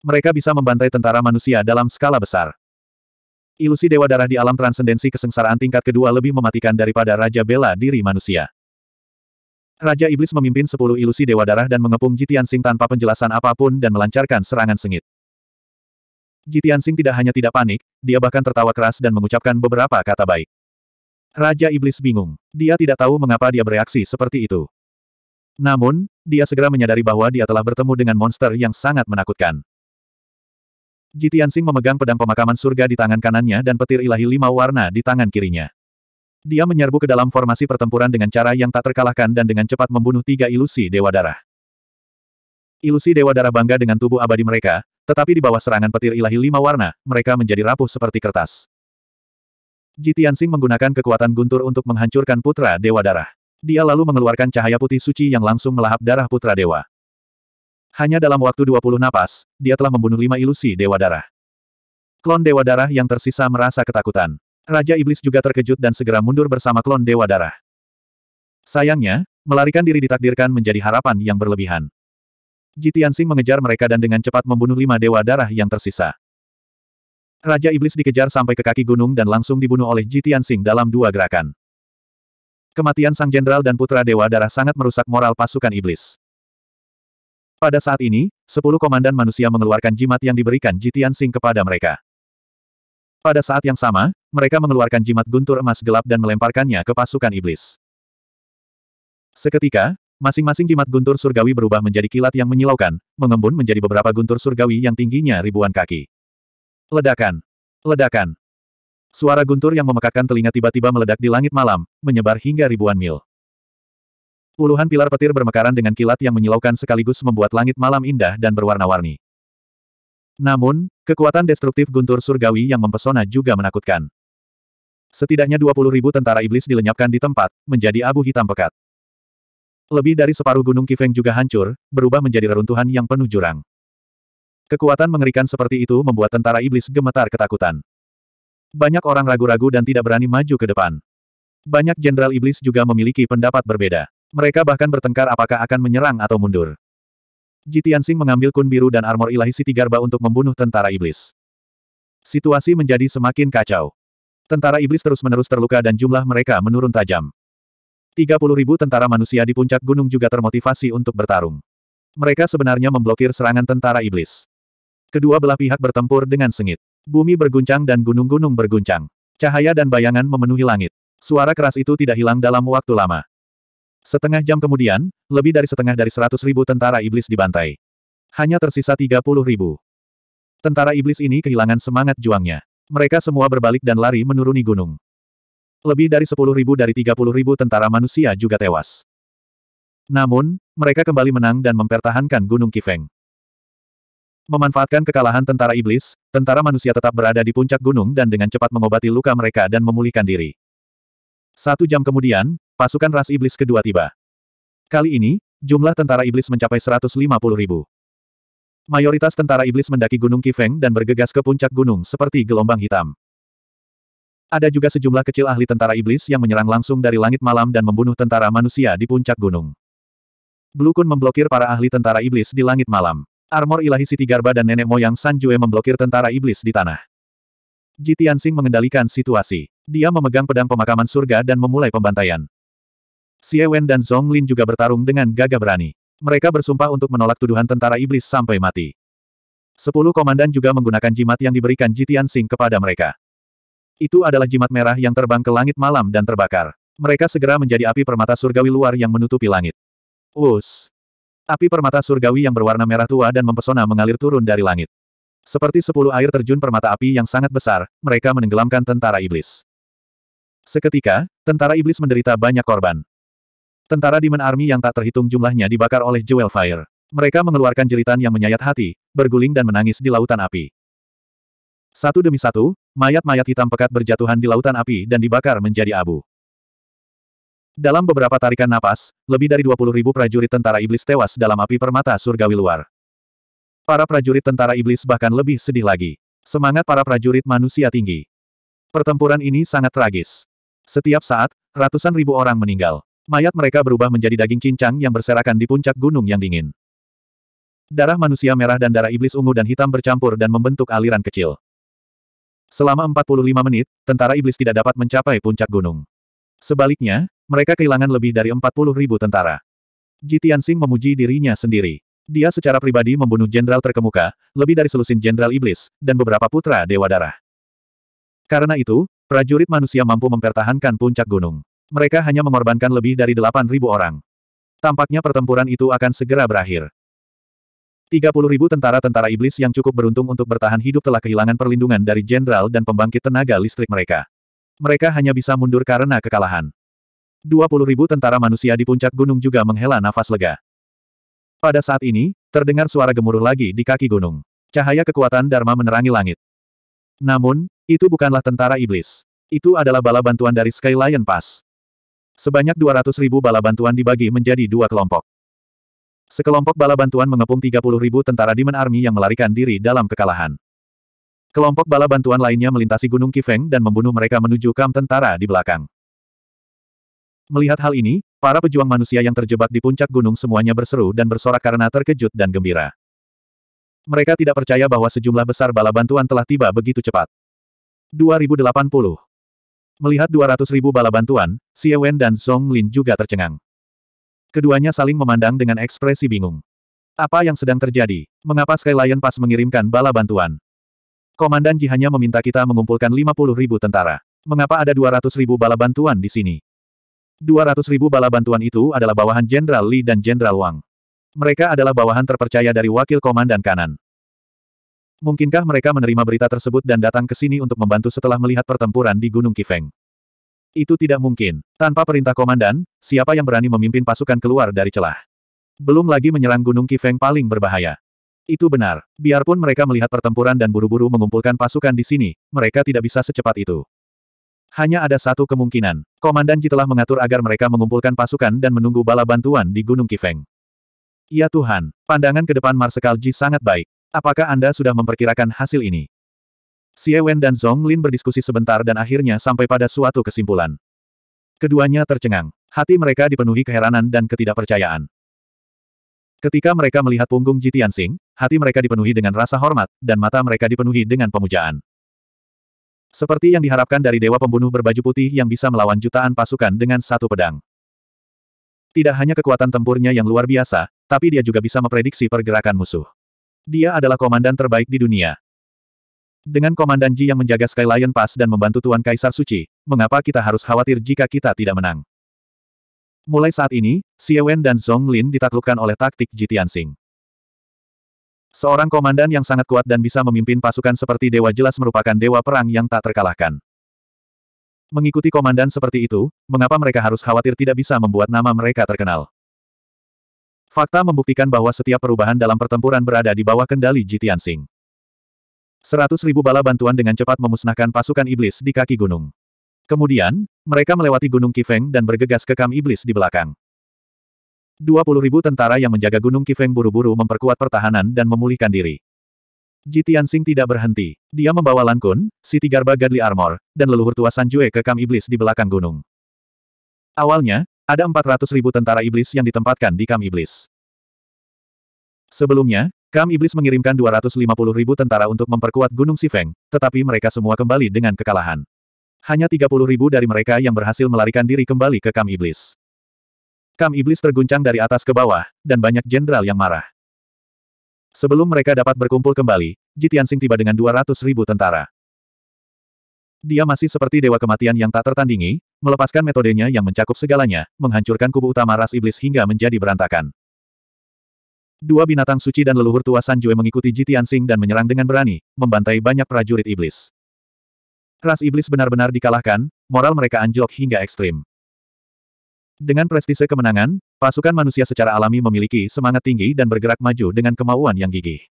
Mereka bisa membantai tentara manusia dalam skala besar. Ilusi dewa darah di alam transendensi kesengsaraan tingkat kedua lebih mematikan daripada Raja Bela diri manusia. Raja Iblis memimpin sepuluh ilusi dewa darah dan mengepung Jitian Sing tanpa penjelasan apapun dan melancarkan serangan sengit. Jitian Sing tidak hanya tidak panik, dia bahkan tertawa keras dan mengucapkan beberapa kata baik. Raja Iblis bingung. Dia tidak tahu mengapa dia bereaksi seperti itu. Namun, dia segera menyadari bahwa dia telah bertemu dengan monster yang sangat menakutkan. Jitian memegang pedang pemakaman surga di tangan kanannya dan petir ilahi lima warna di tangan kirinya. Dia menyerbu ke dalam formasi pertempuran dengan cara yang tak terkalahkan dan dengan cepat membunuh tiga ilusi Dewa Darah. Ilusi Dewa Darah bangga dengan tubuh abadi mereka, tetapi di bawah serangan petir ilahi lima warna, mereka menjadi rapuh seperti kertas. Jitian menggunakan kekuatan guntur untuk menghancurkan putra Dewa Darah. Dia lalu mengeluarkan cahaya putih suci yang langsung melahap darah putra Dewa. Hanya dalam waktu 20 napas, dia telah membunuh lima ilusi Dewa Darah. Klon Dewa Darah yang tersisa merasa ketakutan. Raja Iblis juga terkejut dan segera mundur bersama klon Dewa Darah. Sayangnya, melarikan diri ditakdirkan menjadi harapan yang berlebihan. Jitian Jitiansing mengejar mereka dan dengan cepat membunuh lima Dewa Darah yang tersisa. Raja Iblis dikejar sampai ke kaki gunung dan langsung dibunuh oleh Jitian Jitiansing dalam dua gerakan. Kematian sang jenderal dan putra Dewa Darah sangat merusak moral pasukan Iblis. Pada saat ini, sepuluh komandan manusia mengeluarkan jimat yang diberikan Jitian Sing kepada mereka. Pada saat yang sama, mereka mengeluarkan jimat guntur emas gelap dan melemparkannya ke pasukan iblis. Seketika, masing-masing jimat guntur surgawi berubah menjadi kilat yang menyilaukan, mengembun menjadi beberapa guntur surgawi yang tingginya ribuan kaki. Ledakan! Ledakan! Suara guntur yang memekakkan telinga tiba-tiba meledak di langit malam, menyebar hingga ribuan mil. Puluhan pilar petir bermekaran dengan kilat yang menyilaukan sekaligus membuat langit malam indah dan berwarna-warni. Namun, kekuatan destruktif guntur surgawi yang mempesona juga menakutkan. Setidaknya 20 ribu tentara iblis dilenyapkan di tempat, menjadi abu hitam pekat. Lebih dari separuh gunung Kifeng juga hancur, berubah menjadi reruntuhan yang penuh jurang. Kekuatan mengerikan seperti itu membuat tentara iblis gemetar ketakutan. Banyak orang ragu-ragu dan tidak berani maju ke depan. Banyak jenderal iblis juga memiliki pendapat berbeda. Mereka bahkan bertengkar apakah akan menyerang atau mundur. Jitiansing mengambil kun biru dan armor ilahi Sitigarba untuk membunuh tentara iblis. Situasi menjadi semakin kacau. Tentara iblis terus-menerus terluka dan jumlah mereka menurun tajam. 30 ribu tentara manusia di puncak gunung juga termotivasi untuk bertarung. Mereka sebenarnya memblokir serangan tentara iblis. Kedua belah pihak bertempur dengan sengit. Bumi berguncang dan gunung-gunung berguncang. Cahaya dan bayangan memenuhi langit. Suara keras itu tidak hilang dalam waktu lama. Setengah jam kemudian, lebih dari setengah dari seratus ribu tentara iblis dibantai. Hanya tersisa tiga puluh ribu. Tentara iblis ini kehilangan semangat juangnya. Mereka semua berbalik dan lari menuruni gunung. Lebih dari sepuluh ribu dari tiga puluh ribu tentara manusia juga tewas. Namun, mereka kembali menang dan mempertahankan Gunung Kifeng. Memanfaatkan kekalahan tentara iblis, tentara manusia tetap berada di puncak gunung dan dengan cepat mengobati luka mereka dan memulihkan diri. Satu jam kemudian, Pasukan ras iblis kedua tiba. Kali ini, jumlah tentara iblis mencapai 150 ribu. Mayoritas tentara iblis mendaki Gunung Kifeng dan bergegas ke puncak gunung seperti gelombang hitam. Ada juga sejumlah kecil ahli tentara iblis yang menyerang langsung dari langit malam dan membunuh tentara manusia di puncak gunung. Blue memblokir para ahli tentara iblis di langit malam. Armor ilahi Siti Garba dan nenek moyang San Jue memblokir tentara iblis di tanah. Jitiansing mengendalikan situasi. Dia memegang pedang pemakaman surga dan memulai pembantaian. Xie Wen dan Zhong Lin juga bertarung dengan gagah berani. Mereka bersumpah untuk menolak tuduhan tentara iblis sampai mati. Sepuluh komandan juga menggunakan jimat yang diberikan Jitian Sing kepada mereka. Itu adalah jimat merah yang terbang ke langit malam dan terbakar. Mereka segera menjadi api permata surgawi luar yang menutupi langit. Us! Api permata surgawi yang berwarna merah tua dan mempesona mengalir turun dari langit. Seperti sepuluh air terjun permata api yang sangat besar, mereka menenggelamkan tentara iblis. Seketika, tentara iblis menderita banyak korban. Tentara Demon Army yang tak terhitung jumlahnya dibakar oleh Jewel Fire. Mereka mengeluarkan jeritan yang menyayat hati, berguling dan menangis di lautan api. Satu demi satu, mayat-mayat hitam pekat berjatuhan di lautan api dan dibakar menjadi abu. Dalam beberapa tarikan napas, lebih dari 20 ribu prajurit tentara iblis tewas dalam api permata surgawi luar. Para prajurit tentara iblis bahkan lebih sedih lagi. Semangat para prajurit manusia tinggi. Pertempuran ini sangat tragis. Setiap saat, ratusan ribu orang meninggal. Mayat mereka berubah menjadi daging cincang yang berserakan di puncak gunung yang dingin. Darah manusia merah dan darah iblis ungu dan hitam bercampur dan membentuk aliran kecil. Selama 45 menit, tentara iblis tidak dapat mencapai puncak gunung. Sebaliknya, mereka kehilangan lebih dari 40 ribu tentara. Jitian memuji dirinya sendiri. Dia secara pribadi membunuh jenderal terkemuka, lebih dari selusin jenderal iblis, dan beberapa putra dewa darah. Karena itu, prajurit manusia mampu mempertahankan puncak gunung. Mereka hanya mengorbankan lebih dari 8.000 orang. Tampaknya pertempuran itu akan segera berakhir. 30.000 tentara-tentara iblis yang cukup beruntung untuk bertahan hidup telah kehilangan perlindungan dari jenderal dan pembangkit tenaga listrik mereka. Mereka hanya bisa mundur karena kekalahan. 20.000 tentara manusia di puncak gunung juga menghela nafas lega. Pada saat ini, terdengar suara gemuruh lagi di kaki gunung. Cahaya kekuatan Dharma menerangi langit. Namun, itu bukanlah tentara iblis. Itu adalah bala bantuan dari Sky Lion Pass. Sebanyak 200 ribu bala bantuan dibagi menjadi dua kelompok. Sekelompok bala bantuan mengepung 30 ribu tentara Demon Army yang melarikan diri dalam kekalahan. Kelompok bala bantuan lainnya melintasi Gunung Kifeng dan membunuh mereka menuju kamp tentara di belakang. Melihat hal ini, para pejuang manusia yang terjebak di puncak gunung semuanya berseru dan bersorak karena terkejut dan gembira. Mereka tidak percaya bahwa sejumlah besar bala bantuan telah tiba begitu cepat. 2080 Melihat 200 ribu bala bantuan, Xie Wen dan Song Lin juga tercengang. Keduanya saling memandang dengan ekspresi bingung. Apa yang sedang terjadi? Mengapa Sky Lion pas mengirimkan bala bantuan? Komandan Ji hanya meminta kita mengumpulkan 50 ribu tentara. Mengapa ada 200 ribu bala bantuan di sini? 200 ribu bala bantuan itu adalah bawahan Jenderal Li dan Jenderal Wang. Mereka adalah bawahan terpercaya dari wakil komandan kanan. Mungkinkah mereka menerima berita tersebut dan datang ke sini untuk membantu setelah melihat pertempuran di Gunung Kifeng? Itu tidak mungkin. Tanpa perintah komandan, siapa yang berani memimpin pasukan keluar dari celah? Belum lagi menyerang Gunung Kifeng paling berbahaya. Itu benar. Biarpun mereka melihat pertempuran dan buru-buru mengumpulkan pasukan di sini, mereka tidak bisa secepat itu. Hanya ada satu kemungkinan. Komandan Ji telah mengatur agar mereka mengumpulkan pasukan dan menunggu bala bantuan di Gunung Kifeng. Ya Tuhan, pandangan ke depan Marsekal Ji sangat baik. Apakah Anda sudah memperkirakan hasil ini? Xie Wen dan Zhong Lin berdiskusi sebentar dan akhirnya sampai pada suatu kesimpulan. Keduanya tercengang. Hati mereka dipenuhi keheranan dan ketidakpercayaan. Ketika mereka melihat punggung Ji Tianxing, hati mereka dipenuhi dengan rasa hormat, dan mata mereka dipenuhi dengan pemujaan. Seperti yang diharapkan dari dewa pembunuh berbaju putih yang bisa melawan jutaan pasukan dengan satu pedang. Tidak hanya kekuatan tempurnya yang luar biasa, tapi dia juga bisa memprediksi pergerakan musuh. Dia adalah komandan terbaik di dunia. Dengan komandan Ji yang menjaga Sky Lion Pass dan membantu Tuan Kaisar Suci, mengapa kita harus khawatir jika kita tidak menang? Mulai saat ini, Xie Wen dan Zhong Lin ditaklukkan oleh taktik Ji Tianxing. Seorang komandan yang sangat kuat dan bisa memimpin pasukan seperti dewa jelas merupakan dewa perang yang tak terkalahkan. Mengikuti komandan seperti itu, mengapa mereka harus khawatir tidak bisa membuat nama mereka terkenal? Fakta membuktikan bahwa setiap perubahan dalam pertempuran berada di bawah kendali Jitian Sing. Seratus ribu bala bantuan dengan cepat memusnahkan pasukan iblis di kaki gunung. Kemudian, mereka melewati Gunung Kifeng dan bergegas ke kam iblis di belakang. Dua Puluh ribu tentara yang menjaga Gunung Kifeng buru-buru memperkuat pertahanan dan memulihkan diri. Jitian Sing tidak berhenti. Dia membawa Lan Kun, Siti Garba Gadli Armor, dan leluhur tua Sanjue ke kam iblis di belakang gunung. Awalnya, ada 400 ribu tentara iblis yang ditempatkan di Kam Iblis. Sebelumnya, Kam Iblis mengirimkan 250 ribu tentara untuk memperkuat Gunung Sifeng, tetapi mereka semua kembali dengan kekalahan. Hanya 30 ribu dari mereka yang berhasil melarikan diri kembali ke Kam Iblis. Kam Iblis terguncang dari atas ke bawah, dan banyak jenderal yang marah. Sebelum mereka dapat berkumpul kembali, Jitiansing tiba dengan 200 ribu tentara. Dia masih seperti dewa kematian yang tak tertandingi, melepaskan metodenya yang mencakup segalanya, menghancurkan kubu utama ras iblis hingga menjadi berantakan. Dua binatang suci dan leluhur tua Sanjue mengikuti Jitian Sing dan menyerang dengan berani, membantai banyak prajurit iblis. Ras iblis benar-benar dikalahkan, moral mereka anjlok hingga ekstrim. Dengan prestise kemenangan, pasukan manusia secara alami memiliki semangat tinggi dan bergerak maju dengan kemauan yang gigih.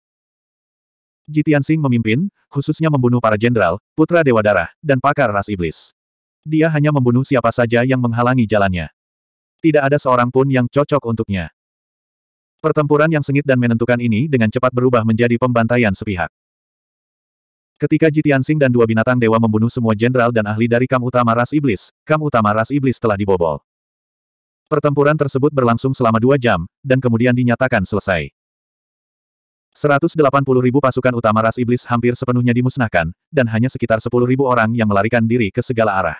Jitian Sing memimpin, khususnya membunuh para jenderal, putra Dewa Darah, dan pakar ras iblis. Dia hanya membunuh siapa saja yang menghalangi jalannya. Tidak ada seorang pun yang cocok untuknya. Pertempuran yang sengit dan menentukan ini dengan cepat berubah menjadi pembantaian sepihak. Ketika Jitian Sing dan dua binatang dewa membunuh semua jenderal dan ahli dari Kam Utama Ras Iblis, Kam Utama Ras Iblis telah dibobol. Pertempuran tersebut berlangsung selama dua jam, dan kemudian dinyatakan selesai. 180.000 pasukan utama ras iblis hampir sepenuhnya dimusnahkan, dan hanya sekitar 10.000 orang yang melarikan diri ke segala arah.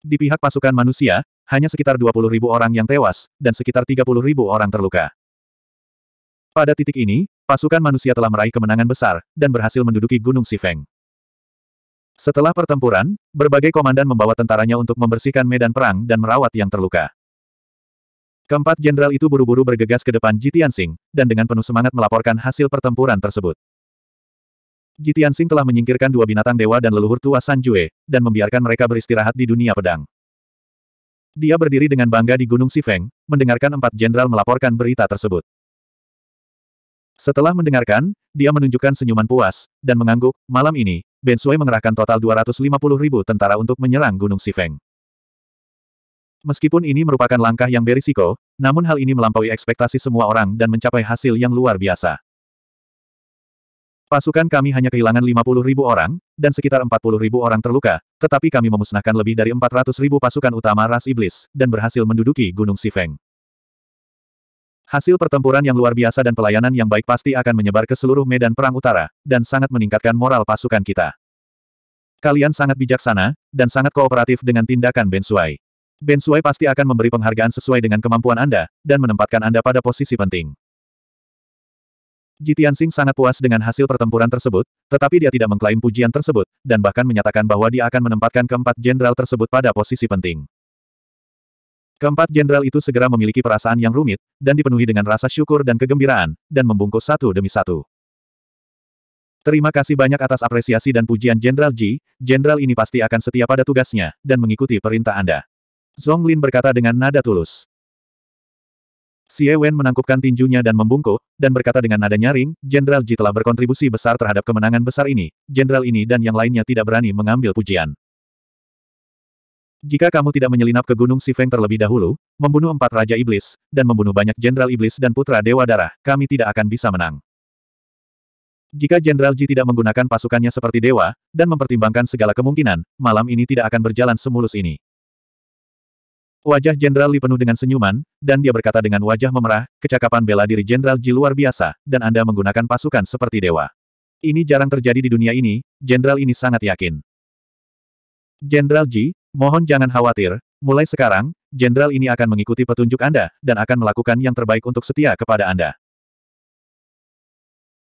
Di pihak pasukan manusia, hanya sekitar 20.000 orang yang tewas, dan sekitar 30.000 orang terluka. Pada titik ini, pasukan manusia telah meraih kemenangan besar, dan berhasil menduduki Gunung Sifeng. Setelah pertempuran, berbagai komandan membawa tentaranya untuk membersihkan medan perang dan merawat yang terluka. Keempat jenderal itu buru-buru bergegas ke depan Jitian Sing, dan dengan penuh semangat melaporkan hasil pertempuran tersebut. Jitian Sing telah menyingkirkan dua binatang dewa dan leluhur tua San Jue, dan membiarkan mereka beristirahat di dunia pedang. Dia berdiri dengan bangga di Gunung Sifeng, mendengarkan empat jenderal melaporkan berita tersebut. Setelah mendengarkan, dia menunjukkan senyuman puas, dan mengangguk, malam ini, Ben Sui mengerahkan total 250 ribu tentara untuk menyerang Gunung Sifeng. Meskipun ini merupakan langkah yang berisiko, namun hal ini melampaui ekspektasi semua orang dan mencapai hasil yang luar biasa. Pasukan kami hanya kehilangan 50 ribu orang, dan sekitar 40 ribu orang terluka, tetapi kami memusnahkan lebih dari 400 ribu pasukan utama ras iblis, dan berhasil menduduki Gunung Sifeng. Hasil pertempuran yang luar biasa dan pelayanan yang baik pasti akan menyebar ke seluruh medan perang utara, dan sangat meningkatkan moral pasukan kita. Kalian sangat bijaksana, dan sangat kooperatif dengan tindakan Ben Suai. Ben Sui pasti akan memberi penghargaan sesuai dengan kemampuan Anda, dan menempatkan Anda pada posisi penting. Jitian Singh sangat puas dengan hasil pertempuran tersebut, tetapi dia tidak mengklaim pujian tersebut, dan bahkan menyatakan bahwa dia akan menempatkan keempat jenderal tersebut pada posisi penting. Keempat jenderal itu segera memiliki perasaan yang rumit, dan dipenuhi dengan rasa syukur dan kegembiraan, dan membungkus satu demi satu. Terima kasih banyak atas apresiasi dan pujian Jenderal Ji, jenderal ini pasti akan setia pada tugasnya, dan mengikuti perintah Anda. Zonglin berkata dengan nada tulus. Xie Wen menangkupkan tinjunya dan membungkuk, dan berkata dengan nada nyaring, Jenderal Ji telah berkontribusi besar terhadap kemenangan besar ini, jenderal ini dan yang lainnya tidak berani mengambil pujian. Jika kamu tidak menyelinap ke Gunung Sifeng terlebih dahulu, membunuh empat Raja Iblis, dan membunuh banyak Jenderal Iblis dan Putra Dewa Darah, kami tidak akan bisa menang. Jika Jenderal Ji tidak menggunakan pasukannya seperti dewa, dan mempertimbangkan segala kemungkinan, malam ini tidak akan berjalan semulus ini. Wajah Jenderal Li penuh dengan senyuman, dan dia berkata dengan wajah memerah, kecakapan bela diri Jenderal Ji luar biasa, dan Anda menggunakan pasukan seperti dewa. Ini jarang terjadi di dunia ini, Jenderal ini sangat yakin. Jenderal Ji, mohon jangan khawatir, mulai sekarang, Jenderal ini akan mengikuti petunjuk Anda, dan akan melakukan yang terbaik untuk setia kepada Anda.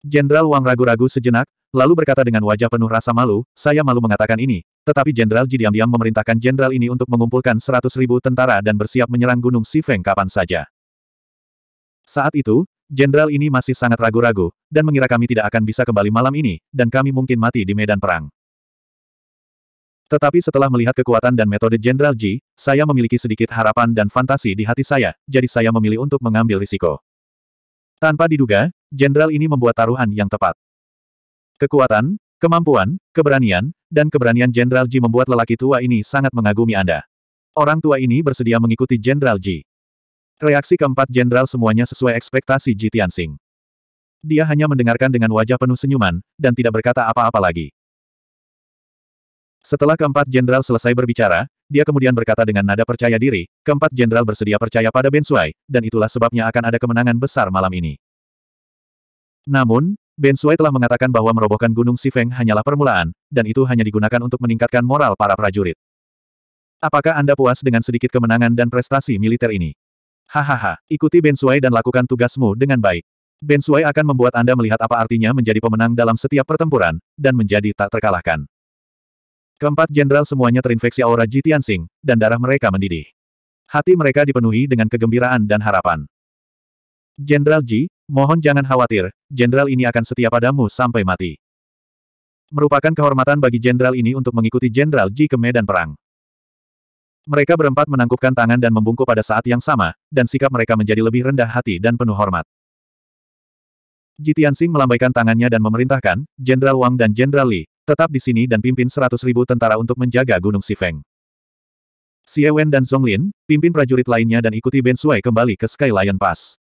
Jenderal Wang ragu-ragu sejenak, lalu berkata dengan wajah penuh rasa malu, saya malu mengatakan ini, tetapi Jenderal Ji diam-diam memerintahkan Jenderal ini untuk mengumpulkan seratus ribu tentara dan bersiap menyerang Gunung Sifeng kapan saja. Saat itu, Jenderal ini masih sangat ragu-ragu, dan mengira kami tidak akan bisa kembali malam ini, dan kami mungkin mati di medan perang. Tetapi setelah melihat kekuatan dan metode Jenderal Ji, saya memiliki sedikit harapan dan fantasi di hati saya, jadi saya memilih untuk mengambil risiko. Tanpa diduga, jenderal ini membuat taruhan yang tepat. Kekuatan, kemampuan, keberanian, dan keberanian Jenderal Ji membuat lelaki tua ini sangat mengagumi Anda. Orang tua ini bersedia mengikuti Jenderal Ji. Reaksi keempat jenderal semuanya sesuai ekspektasi Ji Tianxing. Dia hanya mendengarkan dengan wajah penuh senyuman, dan tidak berkata apa-apa lagi. Setelah keempat jenderal selesai berbicara, dia kemudian berkata dengan nada percaya diri, keempat jenderal bersedia percaya pada Ben Suai, dan itulah sebabnya akan ada kemenangan besar malam ini. Namun, Ben Sui telah mengatakan bahwa merobohkan Gunung Sifeng hanyalah permulaan, dan itu hanya digunakan untuk meningkatkan moral para prajurit. Apakah Anda puas dengan sedikit kemenangan dan prestasi militer ini? Hahaha, ikuti Ben Sui dan lakukan tugasmu dengan baik. Ben Sui akan membuat Anda melihat apa artinya menjadi pemenang dalam setiap pertempuran, dan menjadi tak terkalahkan. Keempat jenderal semuanya terinfeksi aura Ji Tianxing, dan darah mereka mendidih. Hati mereka dipenuhi dengan kegembiraan dan harapan. Jenderal Ji, Mohon jangan khawatir, jenderal ini akan setia padamu sampai mati. Merupakan kehormatan bagi jenderal ini untuk mengikuti jenderal Ji ke medan perang. Mereka berempat menangkupkan tangan dan membungkuk pada saat yang sama, dan sikap mereka menjadi lebih rendah hati dan penuh hormat. Ji Tianxing melambaikan tangannya dan memerintahkan, Jenderal Wang dan Jenderal Li, tetap di sini dan pimpin seratus ribu tentara untuk menjaga Gunung Sifeng. Xie Wen dan Zhonglin, pimpin prajurit lainnya dan ikuti Ben Sui kembali ke Sky Lion Pass.